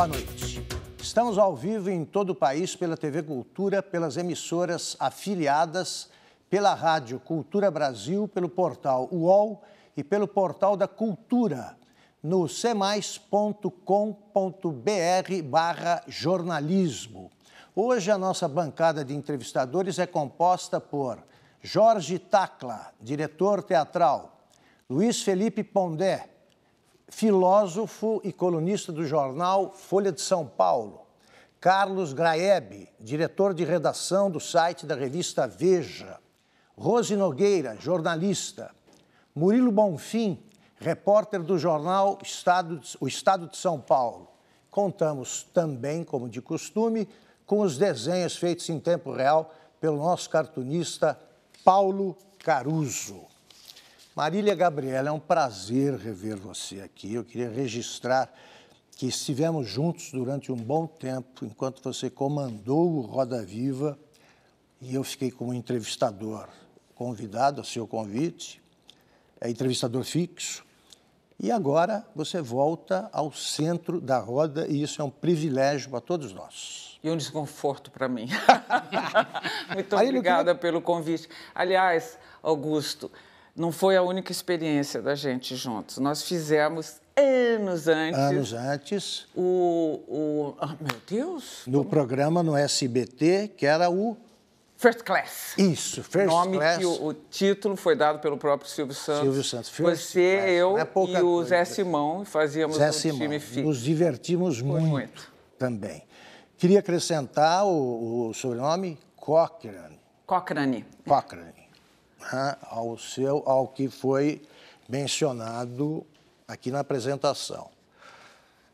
Boa noite. Estamos ao vivo em todo o país pela TV Cultura, pelas emissoras afiliadas, pela Rádio Cultura Brasil, pelo portal UOL e pelo portal da Cultura, no cmais.com.br barra jornalismo. Hoje a nossa bancada de entrevistadores é composta por Jorge Tacla, diretor teatral, Luiz Felipe Pondé, filósofo e colunista do jornal Folha de São Paulo, Carlos Graeb, diretor de redação do site da revista Veja, Rose Nogueira, jornalista, Murilo Bonfim, repórter do jornal Estado, O Estado de São Paulo. Contamos também, como de costume, com os desenhos feitos em tempo real pelo nosso cartunista Paulo Caruso. Marília Gabriela, é um prazer rever você aqui. Eu queria registrar que estivemos juntos durante um bom tempo, enquanto você comandou o Roda Viva e eu fiquei como entrevistador convidado, ao seu convite, é entrevistador fixo. E agora você volta ao centro da roda e isso é um privilégio para todos nós. E um desconforto para mim. Muito Aí, obrigada queria... pelo convite. Aliás, Augusto, não foi a única experiência da gente juntos. Nós fizemos anos antes. Anos antes. O. o ah, meu Deus! No como... programa no SBT, que era o. First Class. Isso, First Nome Class. Que o, o, título foi dado pelo próprio Silvio Santos. Silvio Santos. First Você, class. É eu é e coisa. o Zé Simão fazíamos Zé um Simão. time fixo. Nos divertimos muito, muito, também. Queria acrescentar o, o sobrenome Cochrane. Cochrane. Cochrane né, ao, seu, ao que foi mencionado aqui na apresentação.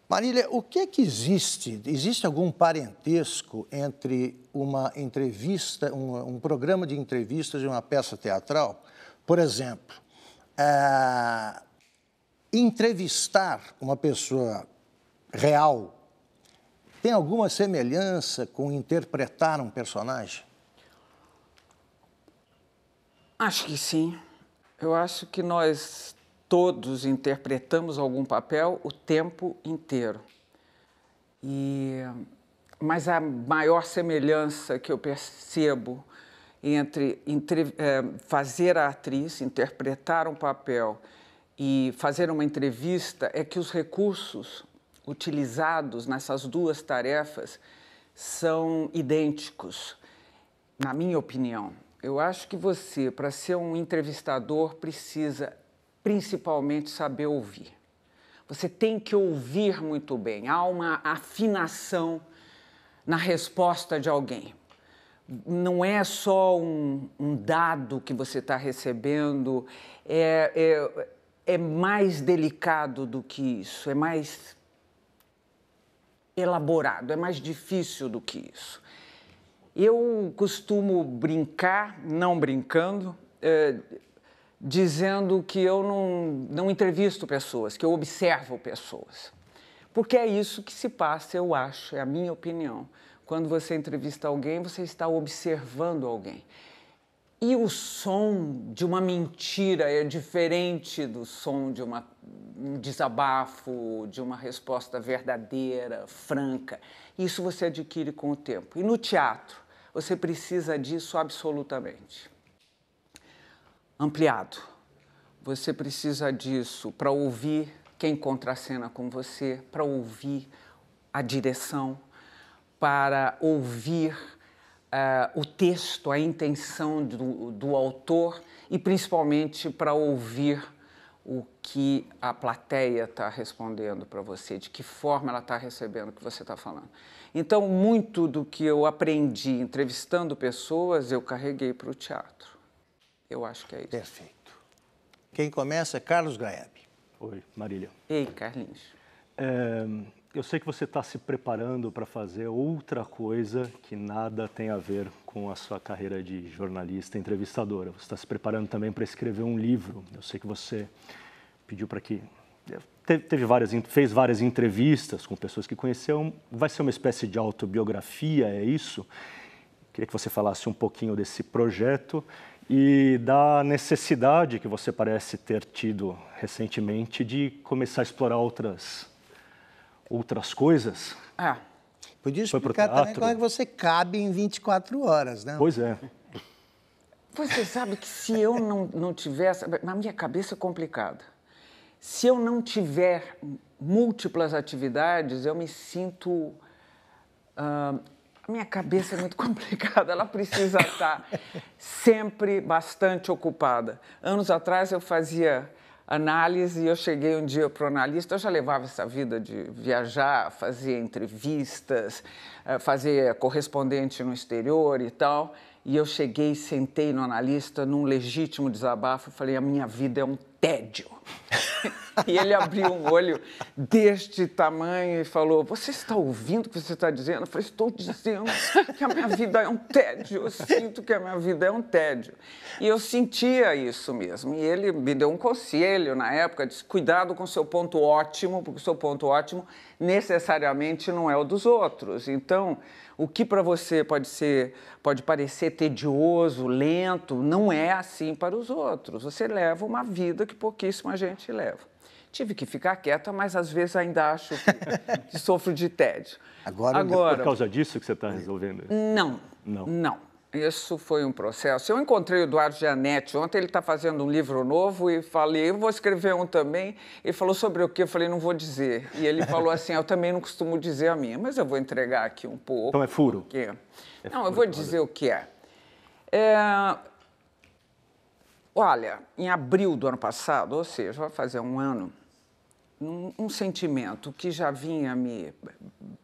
Marília, o que é que existe? Existe algum parentesco entre uma entrevista, um, um programa de entrevistas e uma peça teatral? Por exemplo, é, entrevistar uma pessoa real tem alguma semelhança com interpretar um personagem? Acho que sim. Eu acho que nós todos interpretamos algum papel o tempo inteiro. E mas a maior semelhança que eu percebo entre, entre é, fazer a atriz, interpretar um papel e fazer uma entrevista é que os recursos utilizados nessas duas tarefas são idênticos, na minha opinião. Eu acho que você, para ser um entrevistador, precisa principalmente saber ouvir. Você tem que ouvir muito bem. Há uma afinação na resposta de alguém. Não é só um, um dado que você está recebendo, é, é, é mais delicado do que isso, é mais elaborado, é mais difícil do que isso. Eu costumo brincar, não brincando, é, dizendo que eu não, não entrevisto pessoas, que eu observo pessoas. Porque é isso que se passa, eu acho, é a minha opinião. Quando você entrevista alguém, você está observando alguém. E o som de uma mentira é diferente do som de uma, um desabafo, de uma resposta verdadeira, franca. Isso você adquire com o tempo. E no teatro, você precisa disso absolutamente. Ampliado. Você precisa disso para ouvir quem contracena com você, para ouvir a direção, para ouvir uh, o texto, a intenção do, do autor e principalmente para ouvir o que a plateia está respondendo para você, de que forma ela está recebendo o que você está falando. Então, muito do que eu aprendi entrevistando pessoas, eu carreguei para o teatro. Eu acho que é isso. Perfeito. Quem começa é Carlos Gaeb. Oi, Marília. Ei, Carlinhos. É, eu sei que você está se preparando para fazer outra coisa que nada tem a ver com a sua carreira de jornalista entrevistadora. Você está se preparando também para escrever um livro. Eu sei que você pediu para que eh, teve, várias, fez várias entrevistas com pessoas que conheceu. Vai ser uma espécie de autobiografia, é isso? Queria que você falasse um pouquinho desse projeto e da necessidade que você parece ter tido recentemente de começar a explorar outras outras coisas. Ah, podia explicar também como é que você cabe em 24 horas né? Pois é. você sabe que se eu não, não tivesse... Na minha cabeça é complicada. Se eu não tiver múltiplas atividades, eu me sinto. Uh, a minha cabeça é muito complicada, ela precisa estar sempre bastante ocupada. Anos atrás eu fazia análise e eu cheguei um dia para o analista, eu já levava essa vida de viajar, fazer entrevistas, ah, fazer correspondente no exterior e tal. E eu cheguei, sentei no analista, num legítimo desabafo, falei: a minha vida é um tédio. e ele abriu um olho deste tamanho e falou: Você está ouvindo o que você está dizendo? Eu falei: Estou dizendo que a minha vida é um tédio. Eu sinto que a minha vida é um tédio. E eu sentia isso mesmo. E ele me deu um conselho na época: disse, Cuidado com seu ponto ótimo, porque o seu ponto ótimo necessariamente não é o dos outros. Então. O que para você pode ser, pode parecer tedioso, lento, não é assim para os outros. Você leva uma vida que pouquíssima gente leva. Tive que ficar quieta, mas às vezes ainda acho que, que sofro de tédio. Agora, Agora, por causa disso que você está resolvendo? Não, não, não. Isso foi um processo. Eu encontrei o Eduardo Gianetti ontem, ele está fazendo um livro novo e falei, eu vou escrever um também. Ele falou sobre o que? Eu falei, não vou dizer. E ele falou assim, eu também não costumo dizer a minha, mas eu vou entregar aqui um pouco. Então é furo? Porque... É não, furo, eu vou dizer olha. o que é. é. Olha, em abril do ano passado, ou seja, vai fazer um ano, um, um sentimento que já vinha me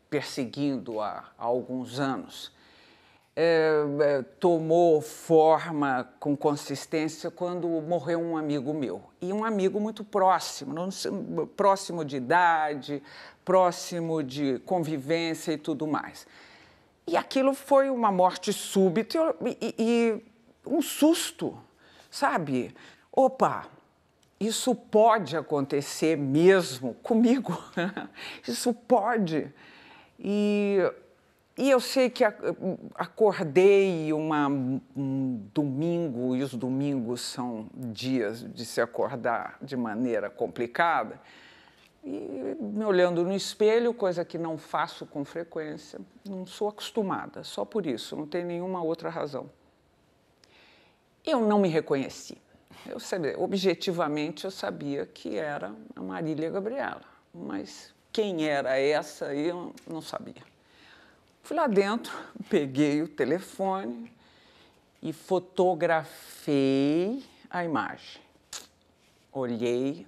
perseguindo há, há alguns anos, é, é, tomou forma com consistência quando morreu um amigo meu. E um amigo muito próximo, não, próximo de idade, próximo de convivência e tudo mais. E aquilo foi uma morte súbita e, e, e um susto, sabe? Opa, isso pode acontecer mesmo comigo. isso pode. E e eu sei que acordei uma, um domingo, e os domingos são dias de se acordar de maneira complicada, e me olhando no espelho, coisa que não faço com frequência, não sou acostumada, só por isso, não tem nenhuma outra razão. Eu não me reconheci. Eu sabia, objetivamente eu sabia que era a Marília Gabriela, mas quem era essa eu não sabia. Fui lá dentro, peguei o telefone e fotografei a imagem. Olhei,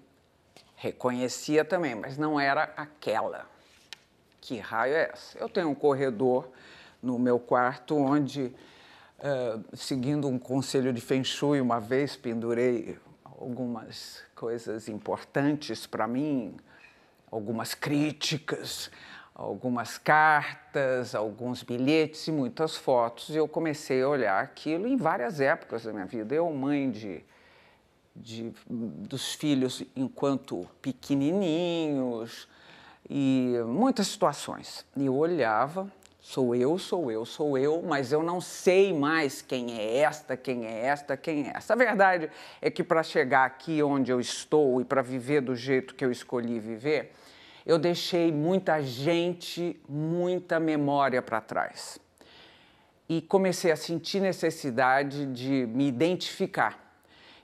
reconhecia também, mas não era aquela. Que raio é essa? Eu tenho um corredor no meu quarto onde, uh, seguindo um conselho de Feng Shui, uma vez pendurei algumas coisas importantes para mim, algumas críticas algumas cartas, alguns bilhetes e muitas fotos. E eu comecei a olhar aquilo em várias épocas da minha vida. Eu, mãe de, de dos filhos enquanto pequenininhos e muitas situações. E eu olhava, sou eu, sou eu, sou eu, mas eu não sei mais quem é esta, quem é esta, quem é esta. A verdade é que para chegar aqui onde eu estou e para viver do jeito que eu escolhi viver, eu deixei muita gente, muita memória para trás. E comecei a sentir necessidade de me identificar.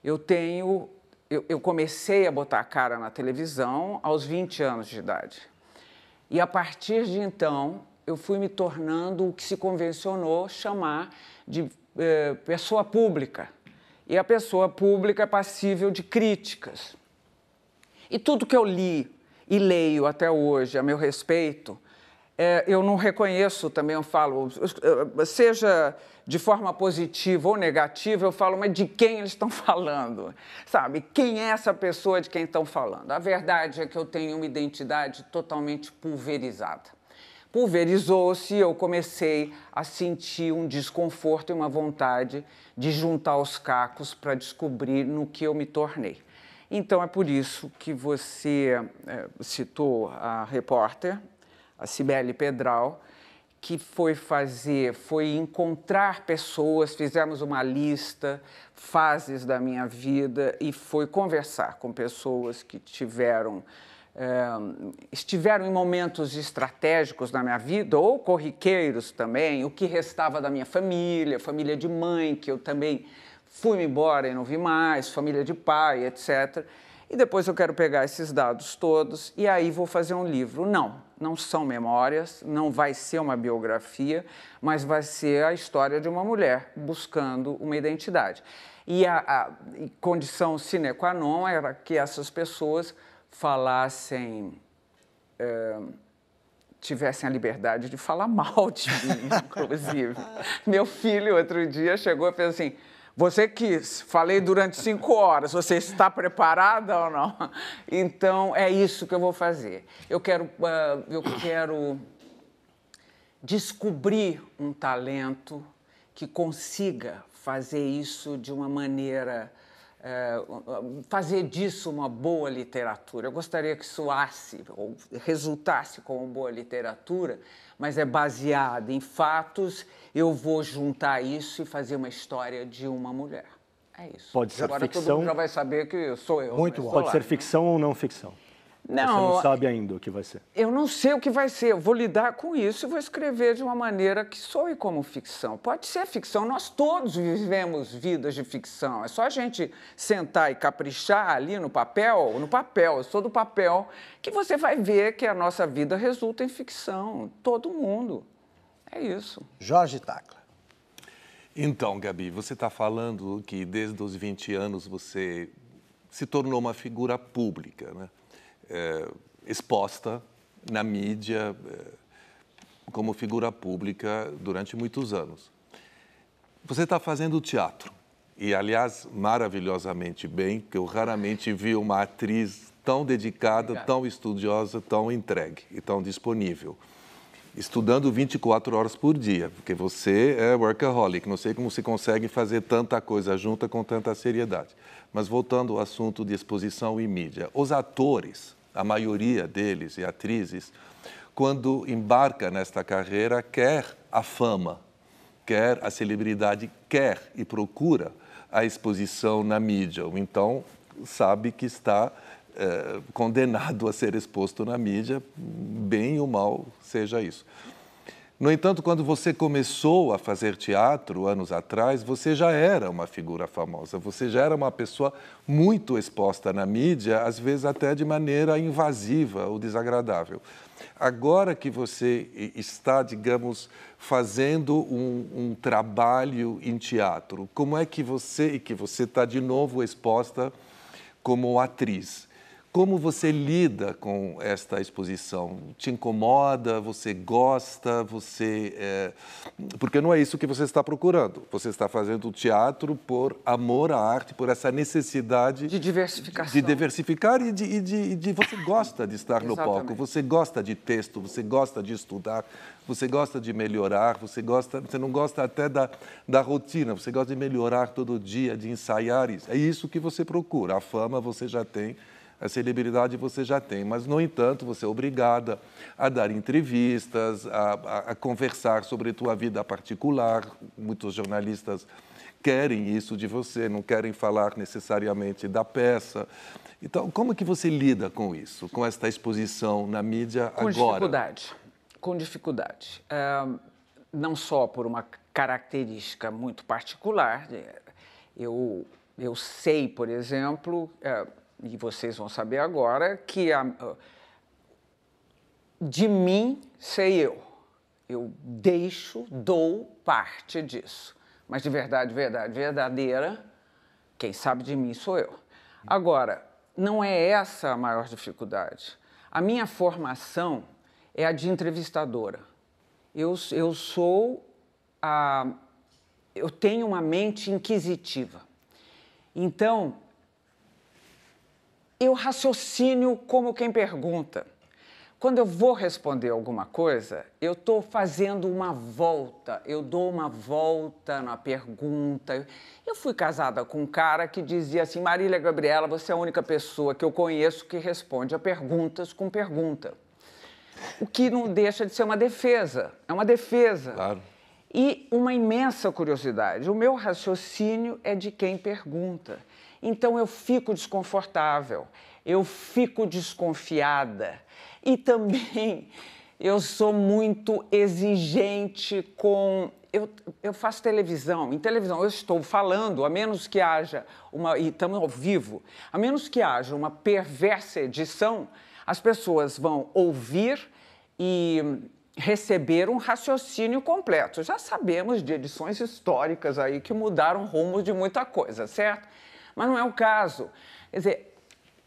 Eu tenho. Eu, eu comecei a botar a cara na televisão aos 20 anos de idade. E a partir de então, eu fui me tornando o que se convencionou chamar de eh, pessoa pública. E a pessoa pública é passível de críticas. E tudo que eu li, e leio até hoje a meu respeito, é, eu não reconheço também, eu falo, seja de forma positiva ou negativa, eu falo, mas de quem eles estão falando? Sabe? Quem é essa pessoa de quem estão falando? A verdade é que eu tenho uma identidade totalmente pulverizada. Pulverizou-se e eu comecei a sentir um desconforto e uma vontade de juntar os cacos para descobrir no que eu me tornei. Então é por isso que você é, citou a repórter, a Cibele Pedral, que foi fazer, foi encontrar pessoas, fizemos uma lista, fases da minha vida e foi conversar com pessoas que tiveram é, estiveram em momentos estratégicos na minha vida ou corriqueiros também, o que restava da minha família, família de mãe que eu também fui-me embora e não vi mais, família de pai, etc. E depois eu quero pegar esses dados todos e aí vou fazer um livro. Não, não são memórias, não vai ser uma biografia, mas vai ser a história de uma mulher buscando uma identidade. E a, a condição sine qua non era que essas pessoas falassem. É, tivessem a liberdade de falar mal de mim, inclusive. Meu filho, outro dia, chegou e fez assim: você quis, falei durante cinco horas. Você está preparada ou não? Então é isso que eu vou fazer. Eu quero, uh, eu quero descobrir um talento que consiga fazer isso de uma maneira é, fazer disso uma boa literatura. Eu gostaria que soasse ou resultasse como boa literatura, mas é baseada em fatos. Eu vou juntar isso e fazer uma história de uma mulher. É isso. Pode ser Agora, ficção. Agora todo mundo já vai saber que sou eu. Muito né? bom. Pode lá, ser né? ficção ou não ficção. Não, Você não sabe ainda o que vai ser. Eu não sei o que vai ser. Eu vou lidar com isso e vou escrever de uma maneira que soe como ficção. Pode ser ficção. Nós todos vivemos vidas de ficção. É só a gente sentar e caprichar ali no papel, no papel, eu sou do papel, que você vai ver que a nossa vida resulta em ficção. Todo mundo. É isso. Jorge Tacla. Então, Gabi, você está falando que desde os 20 anos você se tornou uma figura pública, né? Eh, exposta na mídia eh, como figura pública durante muitos anos. Você está fazendo teatro, e aliás, maravilhosamente bem, que eu raramente vi uma atriz tão dedicada, tão estudiosa, tão entregue e tão disponível. Estudando 24 horas por dia, porque você é workaholic, não sei como se consegue fazer tanta coisa junta com tanta seriedade. Mas voltando ao assunto de exposição e mídia, os atores a maioria deles e atrizes, quando embarca nesta carreira, quer a fama, quer a celebridade, quer e procura a exposição na mídia. Então, sabe que está eh, condenado a ser exposto na mídia, bem ou mal seja isso. No entanto, quando você começou a fazer teatro anos atrás, você já era uma figura famosa, você já era uma pessoa muito exposta na mídia, às vezes até de maneira invasiva ou desagradável. Agora que você está, digamos, fazendo um, um trabalho em teatro, como é que você, e que você está de novo exposta como atriz, como você lida com esta exposição? Te incomoda? Você gosta? Você é... porque não é isso que você está procurando. Você está fazendo teatro por amor à arte, por essa necessidade de diversificação, de diversificar e de, e de, e de... você gosta de estar no palco. Você gosta de texto. Você gosta de estudar. Você gosta de melhorar. Você gosta. Você não gosta até da, da rotina. Você gosta de melhorar todo dia, de ensaiar. isso. É isso que você procura. A fama você já tem a celebridade você já tem, mas, no entanto, você é obrigada a dar entrevistas, a, a, a conversar sobre a tua vida particular. Muitos jornalistas querem isso de você, não querem falar necessariamente da peça. Então, como é que você lida com isso, com esta exposição na mídia com agora? Com dificuldade, com dificuldade. Uh, não só por uma característica muito particular, eu, eu sei, por exemplo, uh, e vocês vão saber agora, que a, ah, de mim sei eu. Eu deixo, dou parte disso. Mas de verdade, verdade, verdadeira, quem sabe de mim sou eu. Agora, não é essa a maior dificuldade. A minha formação é a de entrevistadora. Eu, eu sou a. Eu tenho uma mente inquisitiva. Então, eu raciocínio como quem pergunta. Quando eu vou responder alguma coisa, eu estou fazendo uma volta, eu dou uma volta na pergunta. Eu fui casada com um cara que dizia assim: Marília Gabriela, você é a única pessoa que eu conheço que responde a perguntas com pergunta. O que não deixa de ser uma defesa, é uma defesa. Claro. E uma imensa curiosidade. O meu raciocínio é de quem pergunta. Então eu fico desconfortável, eu fico desconfiada e também eu sou muito exigente com. Eu, eu faço televisão, em televisão eu estou falando, a menos que haja uma. E estamos ao vivo, a menos que haja uma perversa edição, as pessoas vão ouvir e receber um raciocínio completo. Já sabemos de edições históricas aí que mudaram o rumo de muita coisa, certo? Mas não é o caso. Quer dizer,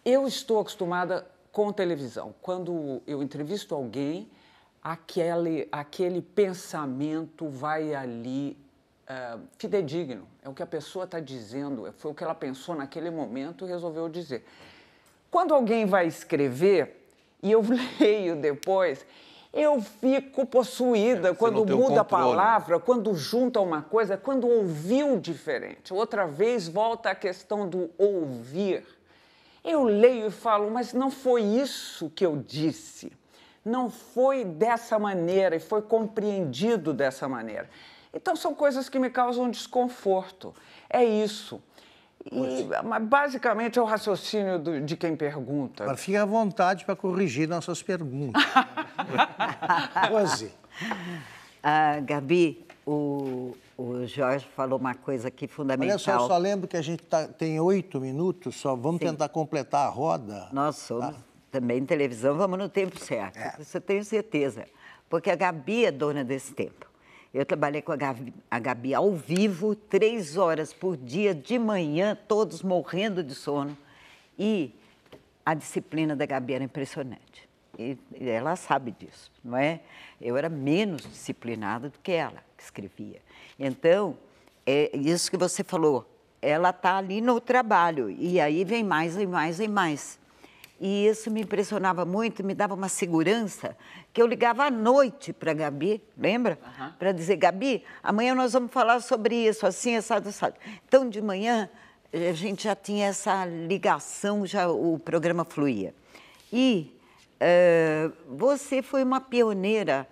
eu estou acostumada com televisão. Quando eu entrevisto alguém, aquele, aquele pensamento vai ali uh, fidedigno. É o que a pessoa está dizendo, foi o que ela pensou naquele momento e resolveu dizer. Quando alguém vai escrever, e eu leio depois, eu fico possuída é, quando muda a palavra, quando junta uma coisa, quando ouviu diferente. Outra vez volta a questão do ouvir. Eu leio e falo, mas não foi isso que eu disse. Não foi dessa maneira e foi compreendido dessa maneira. Então são coisas que me causam desconforto. É isso mas basicamente é o raciocínio do, de quem pergunta. Agora, fique à vontade para corrigir nossas perguntas. Rose. ah, Gabi, o, o Jorge falou uma coisa aqui fundamental. Olha só, eu só lembro que a gente tá, tem oito minutos só. Vamos Sim. tentar completar a roda. Nós somos tá? também televisão, vamos no tempo certo. É. Isso eu tenho certeza. Porque a Gabi é dona desse tempo. Eu trabalhei com a Gabi, a Gabi ao vivo, três horas por dia, de manhã, todos morrendo de sono. E a disciplina da Gabi era impressionante. E ela sabe disso, não é? Eu era menos disciplinada do que ela, que escrevia. Então, é isso que você falou, ela está ali no trabalho, e aí vem mais e mais e mais. E isso me impressionava muito, me dava uma segurança, que eu ligava à noite para a Gabi, lembra? Uhum. Para dizer, Gabi, amanhã nós vamos falar sobre isso, assim, assado, assado. Então, de manhã, eh, a gente já tinha essa ligação, já o programa fluía. E uh, você foi uma pioneira.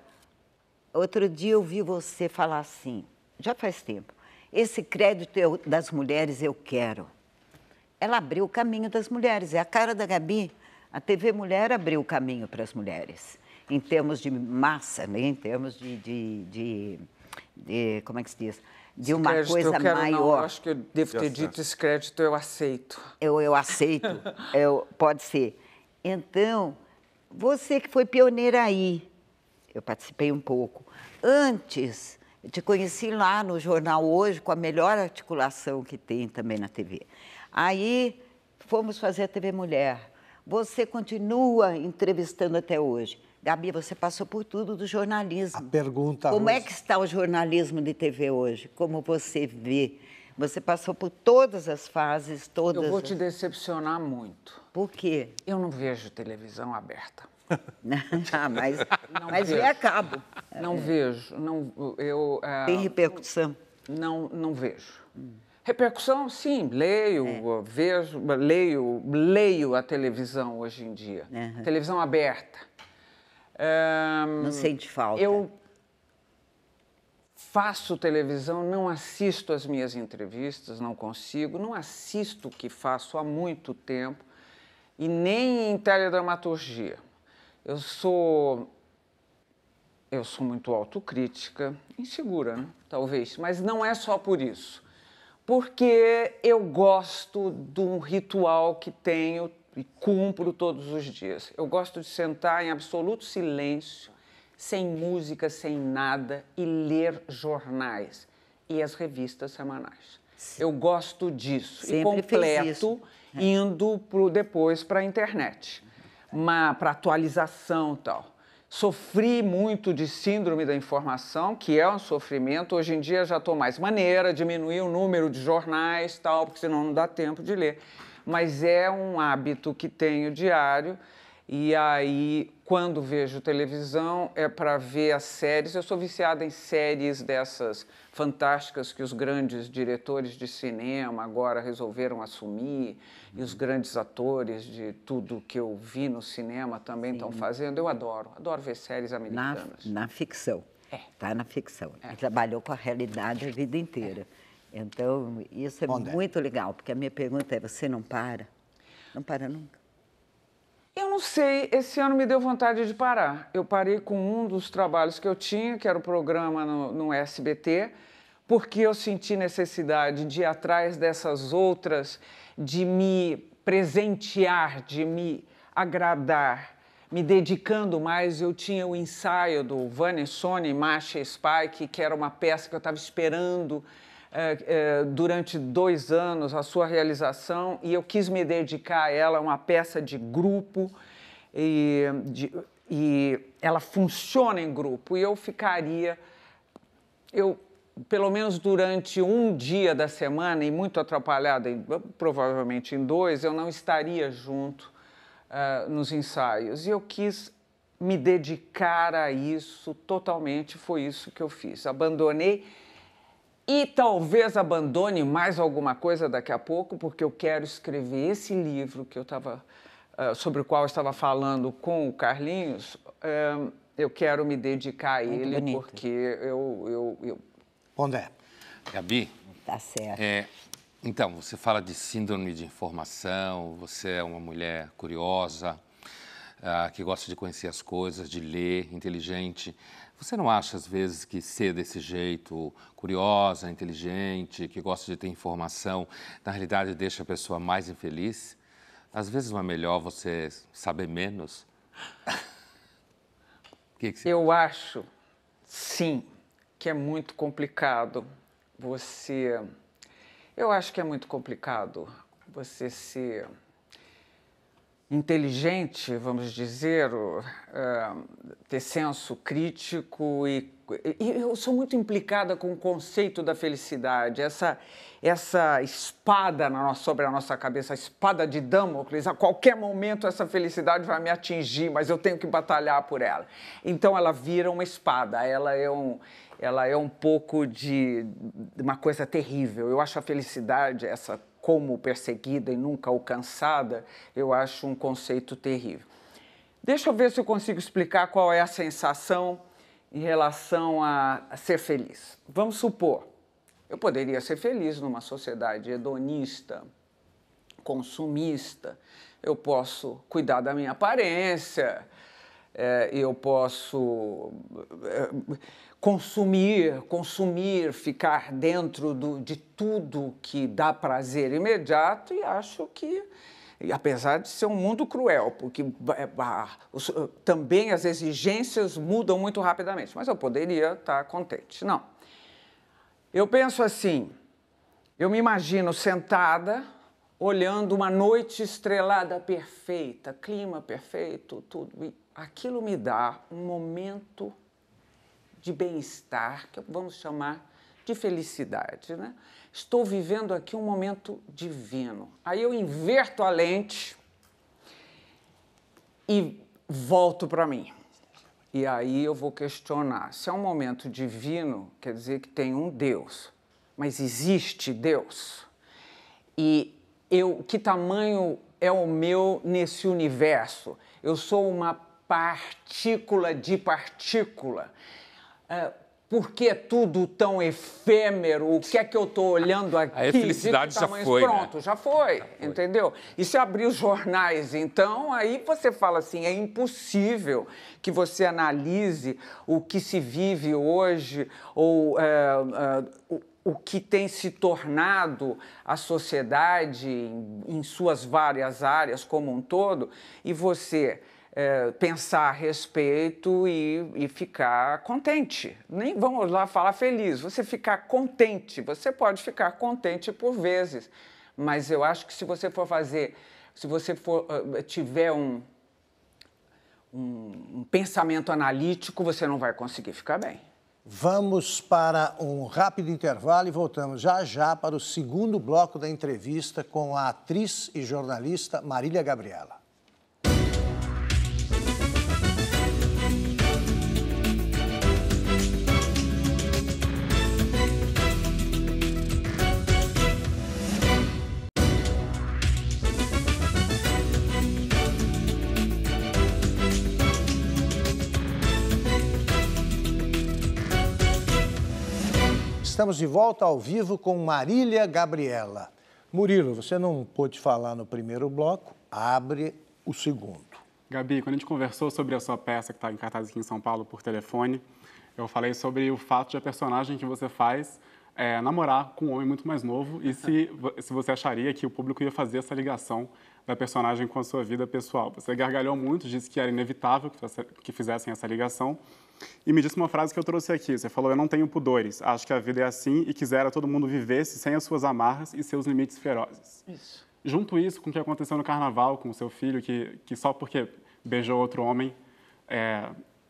Outro dia eu vi você falar assim, já faz tempo, esse crédito eu, das mulheres eu quero ela abriu o caminho das mulheres. É a cara da Gabi. A TV Mulher abriu o caminho para as mulheres, em termos de massa, né? em termos de, de, de, de Como é que se diz? De uma crédito, coisa quero, maior. Não, acho que eu devo ter dito esse crédito, eu aceito. Eu, eu aceito, eu, pode ser. Então, você que foi pioneira aí, eu participei um pouco. Antes, eu te conheci lá no jornal hoje, com a melhor articulação que tem também na TV. Aí fomos fazer a TV Mulher. Você continua entrevistando até hoje. Gabi, você passou por tudo do jornalismo. A pergunta. Como é que está o jornalismo de TV hoje? Como você vê? Você passou por todas as fases, todas. Eu vou te decepcionar muito. Por quê? Eu não vejo televisão aberta. ah, mas não mas é vejo. vê a cabo. Não é. vejo, não eu. É, Tem repercussão? Não, não vejo. Hum. Repercussão, sim, leio, é. vejo, leio, leio a televisão hoje em dia. Uhum. Televisão aberta. Um, não sente falta. Eu faço televisão, não assisto as minhas entrevistas, não consigo, não assisto o que faço há muito tempo e nem em teledramaturgia. Eu sou eu sou muito autocrítica, insegura, né? talvez, mas não é só por isso porque eu gosto de um ritual que tenho e cumpro todos os dias. Eu gosto de sentar em absoluto silêncio, sem música, sem nada, e ler jornais e as revistas semanais. Sim. Eu gosto disso Sempre e completo é. indo pro, depois para a internet, uhum. para atualização tal. Sofri muito de síndrome da informação, que é um sofrimento. Hoje em dia já estou mais maneira, diminui o número de jornais, tal, porque senão não dá tempo de ler. Mas é um hábito que tenho diário e aí, quando vejo televisão, é para ver as séries. Eu sou viciada em séries dessas fantásticas que os grandes diretores de cinema agora resolveram assumir, e os grandes atores de tudo que eu vi no cinema também estão fazendo. Eu adoro, adoro ver séries americanas. Na, na ficção. É. Tá na ficção. É. Trabalhou com a realidade a vida inteira. É. Então, isso é Onde é? muito é? legal, porque a minha pergunta é: você não para? Não para nunca. Eu não sei, esse ano me deu vontade de parar. Eu parei com um dos trabalhos que eu tinha, que era o programa no, no SBT, porque eu senti necessidade de ir atrás dessas outras, de me presentear, de me agradar. Me dedicando mais, eu tinha o ensaio do Vanessone, Masha Spike, que era uma peça que eu estava esperando é, é, durante dois anos a sua realização e eu quis me dedicar a ela, uma peça de grupo e, de, e ela funciona em grupo e eu ficaria, eu pelo menos durante um dia da semana e muito atrapalhada, provavelmente em dois, eu não estaria junto uh, nos ensaios e eu quis me dedicar a isso totalmente, foi isso que eu fiz. Abandonei e talvez abandone mais alguma coisa daqui a pouco, porque eu quero escrever esse livro que eu estava eh, sobre o qual eu estava falando com o Carlinhos. Eh, eu quero me dedicar a ele porque eu, eu, eu... é? Gabi. Tá certo. É, então, você fala de síndrome de informação, você é uma mulher curiosa, uh, que gosta de conhecer as coisas, de ler, inteligente. Você não acha, às vezes, que ser desse jeito, curiosa, inteligente, que gosta de ter informação, na realidade deixa a pessoa mais infeliz? Às vezes não é melhor você saber menos? que que você... Eu acho, sim, que é muito complicado você. Eu acho que é muito complicado você se inteligente, vamos dizer, uh, ter senso crítico e, e, eu sou muito implicada com o conceito da felicidade, essa essa espada nossa, sobre a nossa cabeça, a espada de Damocles, a qualquer momento essa felicidade vai me atingir, mas eu tenho que batalhar por ela. Então ela vira uma espada, ela é um ela é um pouco de, de uma coisa terrível. Eu acho a felicidade essa como perseguida e nunca alcançada, eu acho um conceito terrível. Deixa eu ver se eu consigo explicar qual é a sensação em relação a ser feliz. Vamos supor, eu poderia ser feliz numa sociedade hedonista, consumista, eu posso cuidar da minha aparência, eh, eu posso eh, consumir, consumir, ficar dentro do, de tudo que dá prazer imediato e acho que apesar de ser um mundo cruel, porque é, também as exigências mudam muito rapidamente, mas eu poderia estar contente. Não. Eu penso assim, eu me imagino sentada, olhando uma noite estrelada perfeita, clima perfeito, tudo. E aquilo me dá um momento de bem-estar, que vamos chamar de felicidade. Né? Estou vivendo aqui um momento divino. Aí eu inverto a lente e volto para mim. E aí eu vou questionar: se é um momento divino, quer dizer que tem um Deus, mas existe Deus? E eu, que tamanho é o meu nesse universo? Eu sou uma partícula de partícula. É, por que é tudo tão efêmero? O que é que eu estou olhando aqui? A felicidade já foi. Né? Pronto, né? já foi, já foi, entendeu? E se abrir os jornais, então, aí você fala assim: é impossível que você analise o que se vive hoje ou. É, é, o que tem se tornado a sociedade em, em suas várias áreas como um todo, e você é, pensar a respeito e, e, ficar contente. Nem vamos lá falar feliz, você ficar contente. Você pode ficar contente por vezes, mas eu acho que se você for fazer, se você for, ah, tiver um, um, um pensamento analítico, você não vai conseguir ficar bem. Vamos para um rápido intervalo e voltamos já já para o segundo bloco da entrevista com a atriz e jornalista Marília Gabriela. Estamos de volta ao vivo com Marília Gabriela. Murilo, você não pôde falar no primeiro bloco, abre o segundo. Gabi, quando a gente conversou sobre a sua peça que está em cartaz aqui em São Paulo por telefone, eu falei sobre o fato de a personagem que você faz é, namorar com um homem muito mais novo e se, se você acharia que o público ia fazer essa ligação da personagem com a sua vida pessoal. Você gargalhou muito, disse que era inevitável que fizessem essa ligação. E me disse uma frase que eu trouxe aqui. Você falou: Eu não tenho pudores, acho que a vida é assim e quisera todo mundo vivesse sem as suas amarras e seus limites ferozes. Isso. Junto isso com o que aconteceu no carnaval com o seu filho, que, que só porque beijou outro homem, é,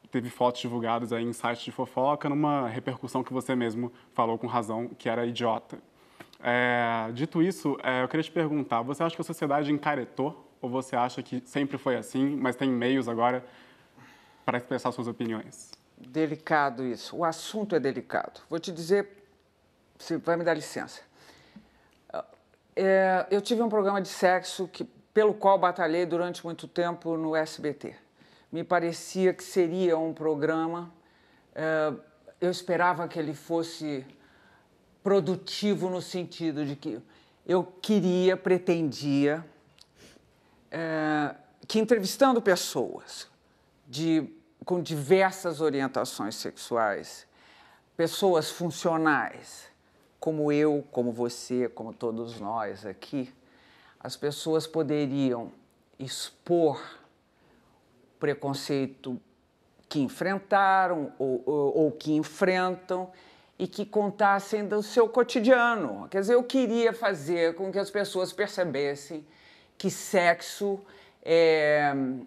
teve fotos divulgadas aí em sites de fofoca, numa repercussão que você mesmo falou com razão que era idiota. É, dito isso, é, eu queria te perguntar: você acha que a sociedade encaretou? Ou você acha que sempre foi assim, mas tem meios agora para expressar suas opiniões? Delicado isso. O assunto é delicado. Vou te dizer, se vai me dar licença. É, eu tive um programa de sexo que, pelo qual batalhei durante muito tempo no SBT. Me parecia que seria um programa. É, eu esperava que ele fosse produtivo no sentido de que eu queria, pretendia, é, que entrevistando pessoas de, com diversas orientações sexuais, pessoas funcionais, como eu, como você, como todos nós aqui, as pessoas poderiam expor preconceito que enfrentaram ou, ou, ou que enfrentam e que contassem do seu cotidiano. Quer dizer, eu queria fazer com que as pessoas percebessem que sexo é hum,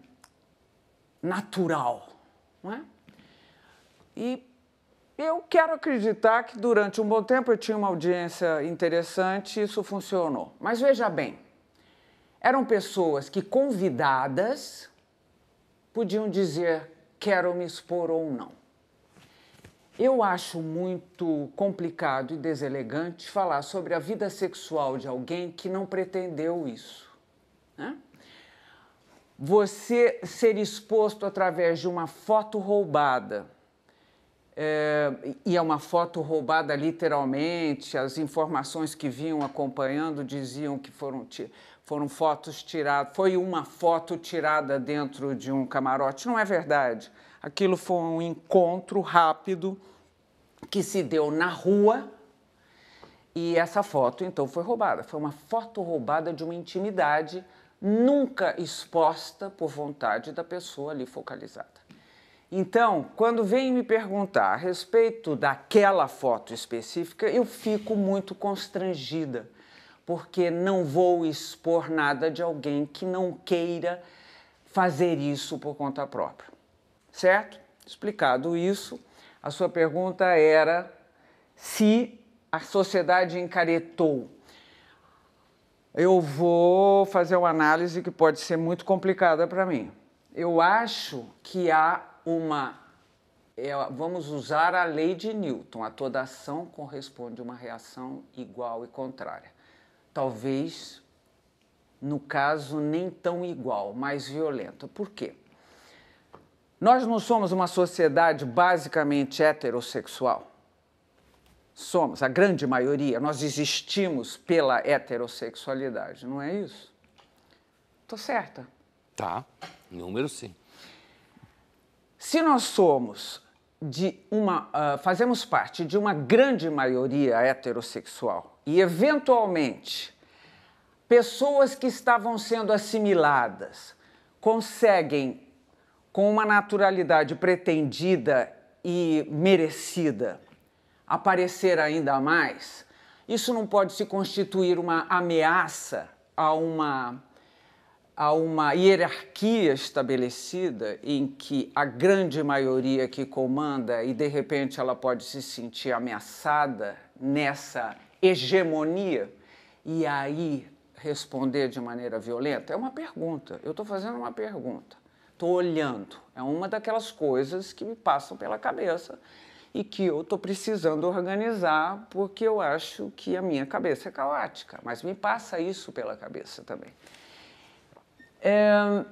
natural, não é? E eu quero acreditar que durante um bom tempo eu tinha uma audiência interessante e isso funcionou. Mas veja bem, eram pessoas que convidadas podiam dizer quero me expor ou não. Eu acho muito complicado e deselegante falar sobre a vida sexual de alguém que não pretendeu isso. Né? Você ser exposto através de uma foto roubada. É, e é uma foto roubada literalmente, as informações que vinham acompanhando diziam que foram, foram fotos tiradas, foi uma foto tirada dentro de um camarote. Não é verdade. Aquilo foi um encontro rápido que se deu na rua e essa foto então foi roubada. Foi uma foto roubada de uma intimidade nunca exposta por vontade da pessoa ali focalizada. Então, quando vem me perguntar a respeito daquela foto específica, eu fico muito constrangida, porque não vou expor nada de alguém que não queira fazer isso por conta própria. Certo? Explicado isso, a sua pergunta era se a sociedade encaretou. Eu vou fazer uma análise que pode ser muito complicada para mim. Eu acho que há uma. É, vamos usar a lei de Newton: a toda ação corresponde a uma reação igual e contrária. Talvez, no caso, nem tão igual, mais violenta. Por quê? Nós não somos uma sociedade basicamente heterossexual. Somos, a grande maioria, nós existimos pela heterossexualidade, não é isso? Estou certa? Tá, número sim. Se nós somos de uma. Uh, fazemos parte de uma grande maioria heterossexual e, eventualmente, pessoas que estavam sendo assimiladas conseguem com uma naturalidade pretendida e merecida aparecer ainda mais, isso não pode se constituir uma ameaça a uma, a uma hierarquia estabelecida em que a grande maioria que comanda e de repente ela pode se sentir ameaçada nessa hegemonia e aí responder de maneira violenta? É uma pergunta, eu estou fazendo uma pergunta estou olhando. É uma daquelas coisas que me passam pela cabeça e que eu estou precisando organizar porque eu acho que a minha cabeça é caótica, mas me passa isso pela cabeça também. É,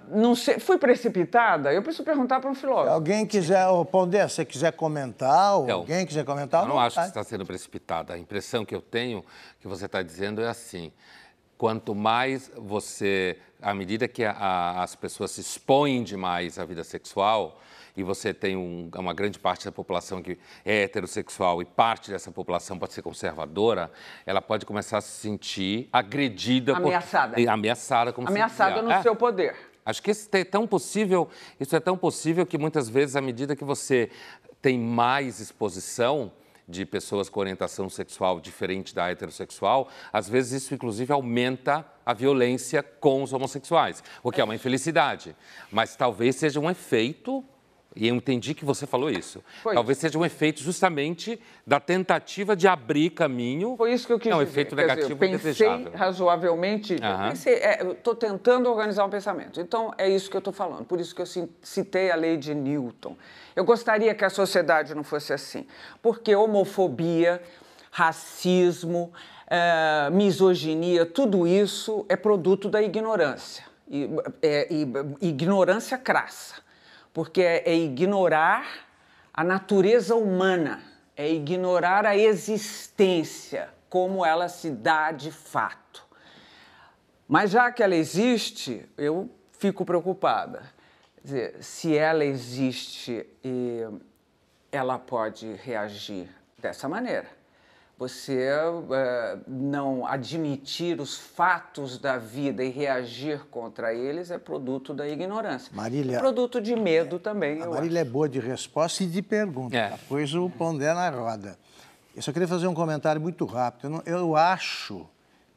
não sei, fui precipitada? Eu preciso perguntar para um filósofo. Se alguém quiser responder, se quiser comentar, ou então, alguém quiser comentar... Eu não, não acho que você está sendo precipitada. A impressão que eu tenho que você está dizendo é assim, quanto mais você, à medida que a, a, as pessoas se expõem demais à vida sexual, e você tem um, uma grande parte da população que é heterossexual e parte dessa população pode ser conservadora, ela pode começar a se sentir agredida. Ameaçada. Por, ameaçada, como Ameaçada se no é. seu poder. Acho que isso é tão possível, isso é tão possível que muitas vezes, à medida que você tem mais exposição, de pessoas com orientação sexual diferente da heterossexual, às vezes isso inclusive aumenta a violência com os homossexuais, o que é uma infelicidade. Mas talvez seja um efeito e eu entendi que você falou isso. Foi. Talvez seja um efeito justamente da tentativa de abrir caminho. Foi isso que eu quis dizer. É um dizer. efeito negativo dizer, indesejável. pensei desejável. razoavelmente. é, estou tentando organizar um pensamento. Então, é isso que eu estou falando. Por isso que eu citei a lei de Newton. Eu gostaria que a sociedade não fosse assim. Porque homofobia, racismo, é, misoginia, tudo isso é produto da ignorância. E, é, e, ignorância crassa porque é, é, ignorar a natureza humana, é ignorar a existência como ela se dá de fato. Mas já que ela existe, eu fico preocupada. Dizer, se ela existe, ela pode reagir dessa maneira você eh, não admitir os fatos da vida e reagir contra eles é produto da ignorância. Marília, é produto de medo é, também. A Marília é acho. é boa de resposta e de pergunta. É. Pois o pondé na roda. Eu só queria fazer um comentário muito rápido. Eu, não, eu acho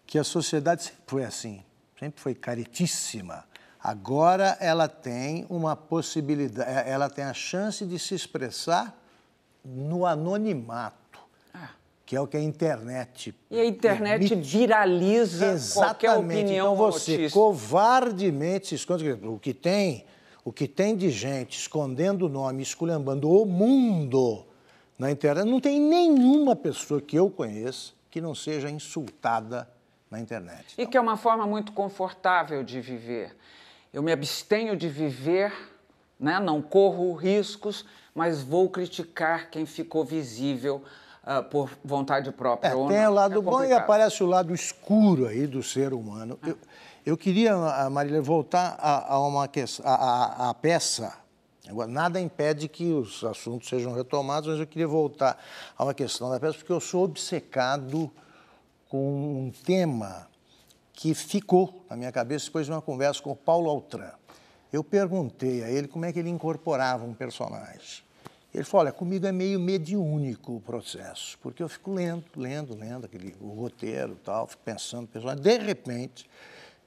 que a sociedade sempre foi assim, sempre foi caretíssima. Agora ela tem uma possibilidade, eh, ela tem a chance de se expressar no anonimato que é o que a internet. E a internet permite. viraliza Exatamente. qualquer então, opinião então, você notícia. covardemente se esconde. O que tem, o que tem de gente escondendo o nome, esculhambando o mundo na internet, não tem nenhuma pessoa que eu conheça que não seja insultada na internet. Então. E que é uma forma muito confortável de viver. Eu me abstenho de viver, né? não corro riscos, mas vou criticar quem ficou visível uh, por vontade própria. É, tem o lado é bom e aparece o lado escuro aí do ser humano. Ah. Eu, eu, queria, ah, Marília, voltar a, a uma questão, a, a, a peça. Agora, nada impede que os assuntos sejam retomados, mas eu queria voltar a uma questão da peça, porque eu sou obcecado com um tema que ficou na minha cabeça depois de uma conversa com o Paulo Altran. Eu perguntei a ele como é que ele incorporava um personagem. Ele falou, olha, comigo é meio mediúnico o processo, porque eu fico lendo, lendo, lendo aquele, o roteiro tal, fico pensando, pensando. De repente,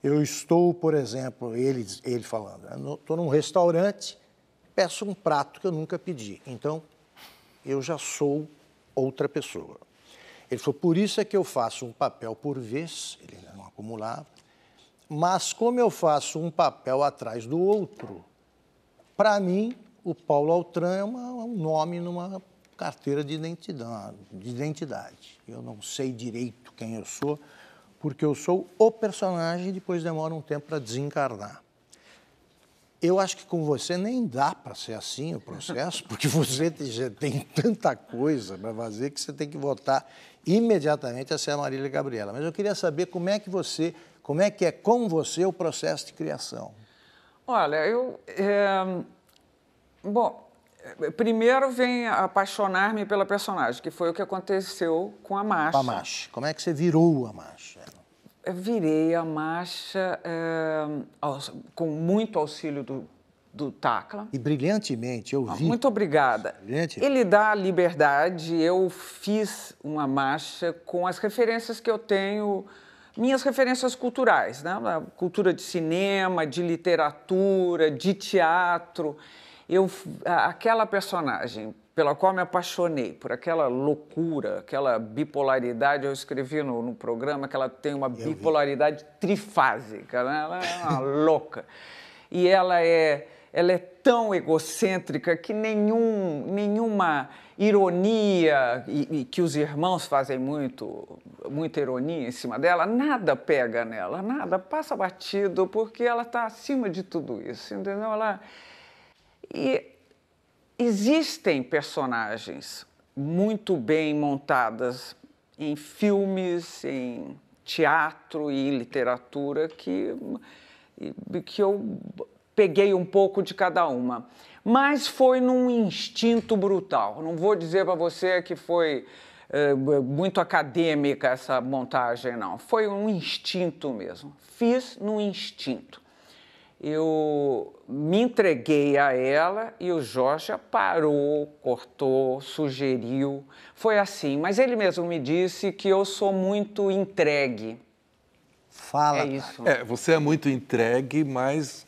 eu estou, por exemplo, ele, ele falando, estou num restaurante, peço um prato que eu nunca pedi. Então, eu já sou outra pessoa. Ele falou, por isso é que eu faço um papel por vez, ele não acumulava, mas como eu faço um papel atrás do outro, para mim, o Paulo Altran é, uma, um nome numa carteira de identidade, de identidade. Eu não sei direito quem eu sou, porque eu sou o personagem e depois demora um tempo para desencarnar. Eu acho que com você nem dá para ser assim o processo, porque você já tem tanta coisa para fazer que você tem que votar imediatamente a ser a Marília Gabriela. Mas eu queria saber como é que você, como é que é com você o processo de criação. Olha, eu é Bom, primeiro vem apaixonar-me pela personagem, que foi o que aconteceu com a Marcha. Com a Marcha. Como é que você virou a Marcha? Eu virei a Marcha é, eh, com muito auxílio do, do Tacla. E brilhantemente, eu ah, vi. Muito obrigada. Ele dá liberdade. Eu fiz uma marcha com as referências que eu tenho, minhas referências culturais, né? cultura de cinema, de literatura, de teatro eu, aquela personagem pela qual me apaixonei, por aquela loucura, aquela bipolaridade, eu escrevi no, no programa que ela tem uma bipolaridade trifásica, né? ela é uma louca. E ela é, ela é tão egocêntrica que nenhum, nenhuma ironia, e, e, que os irmãos fazem muito, muita ironia em cima dela, nada pega nela, nada, passa batido, porque ela está acima de tudo isso, entendeu? Ela, e existem personagens muito bem montadas em filmes, em teatro e literatura que, que eu peguei um pouco de cada uma. Mas foi num instinto brutal. Não vou dizer para você que foi é, muito acadêmica essa montagem, não. Foi um instinto mesmo. Fiz no instinto eu me entreguei a ela e o Jorge parou, cortou, sugeriu. Foi assim, mas ele mesmo me disse que eu sou muito entregue. Fala. É isso. É, você é muito entregue, mas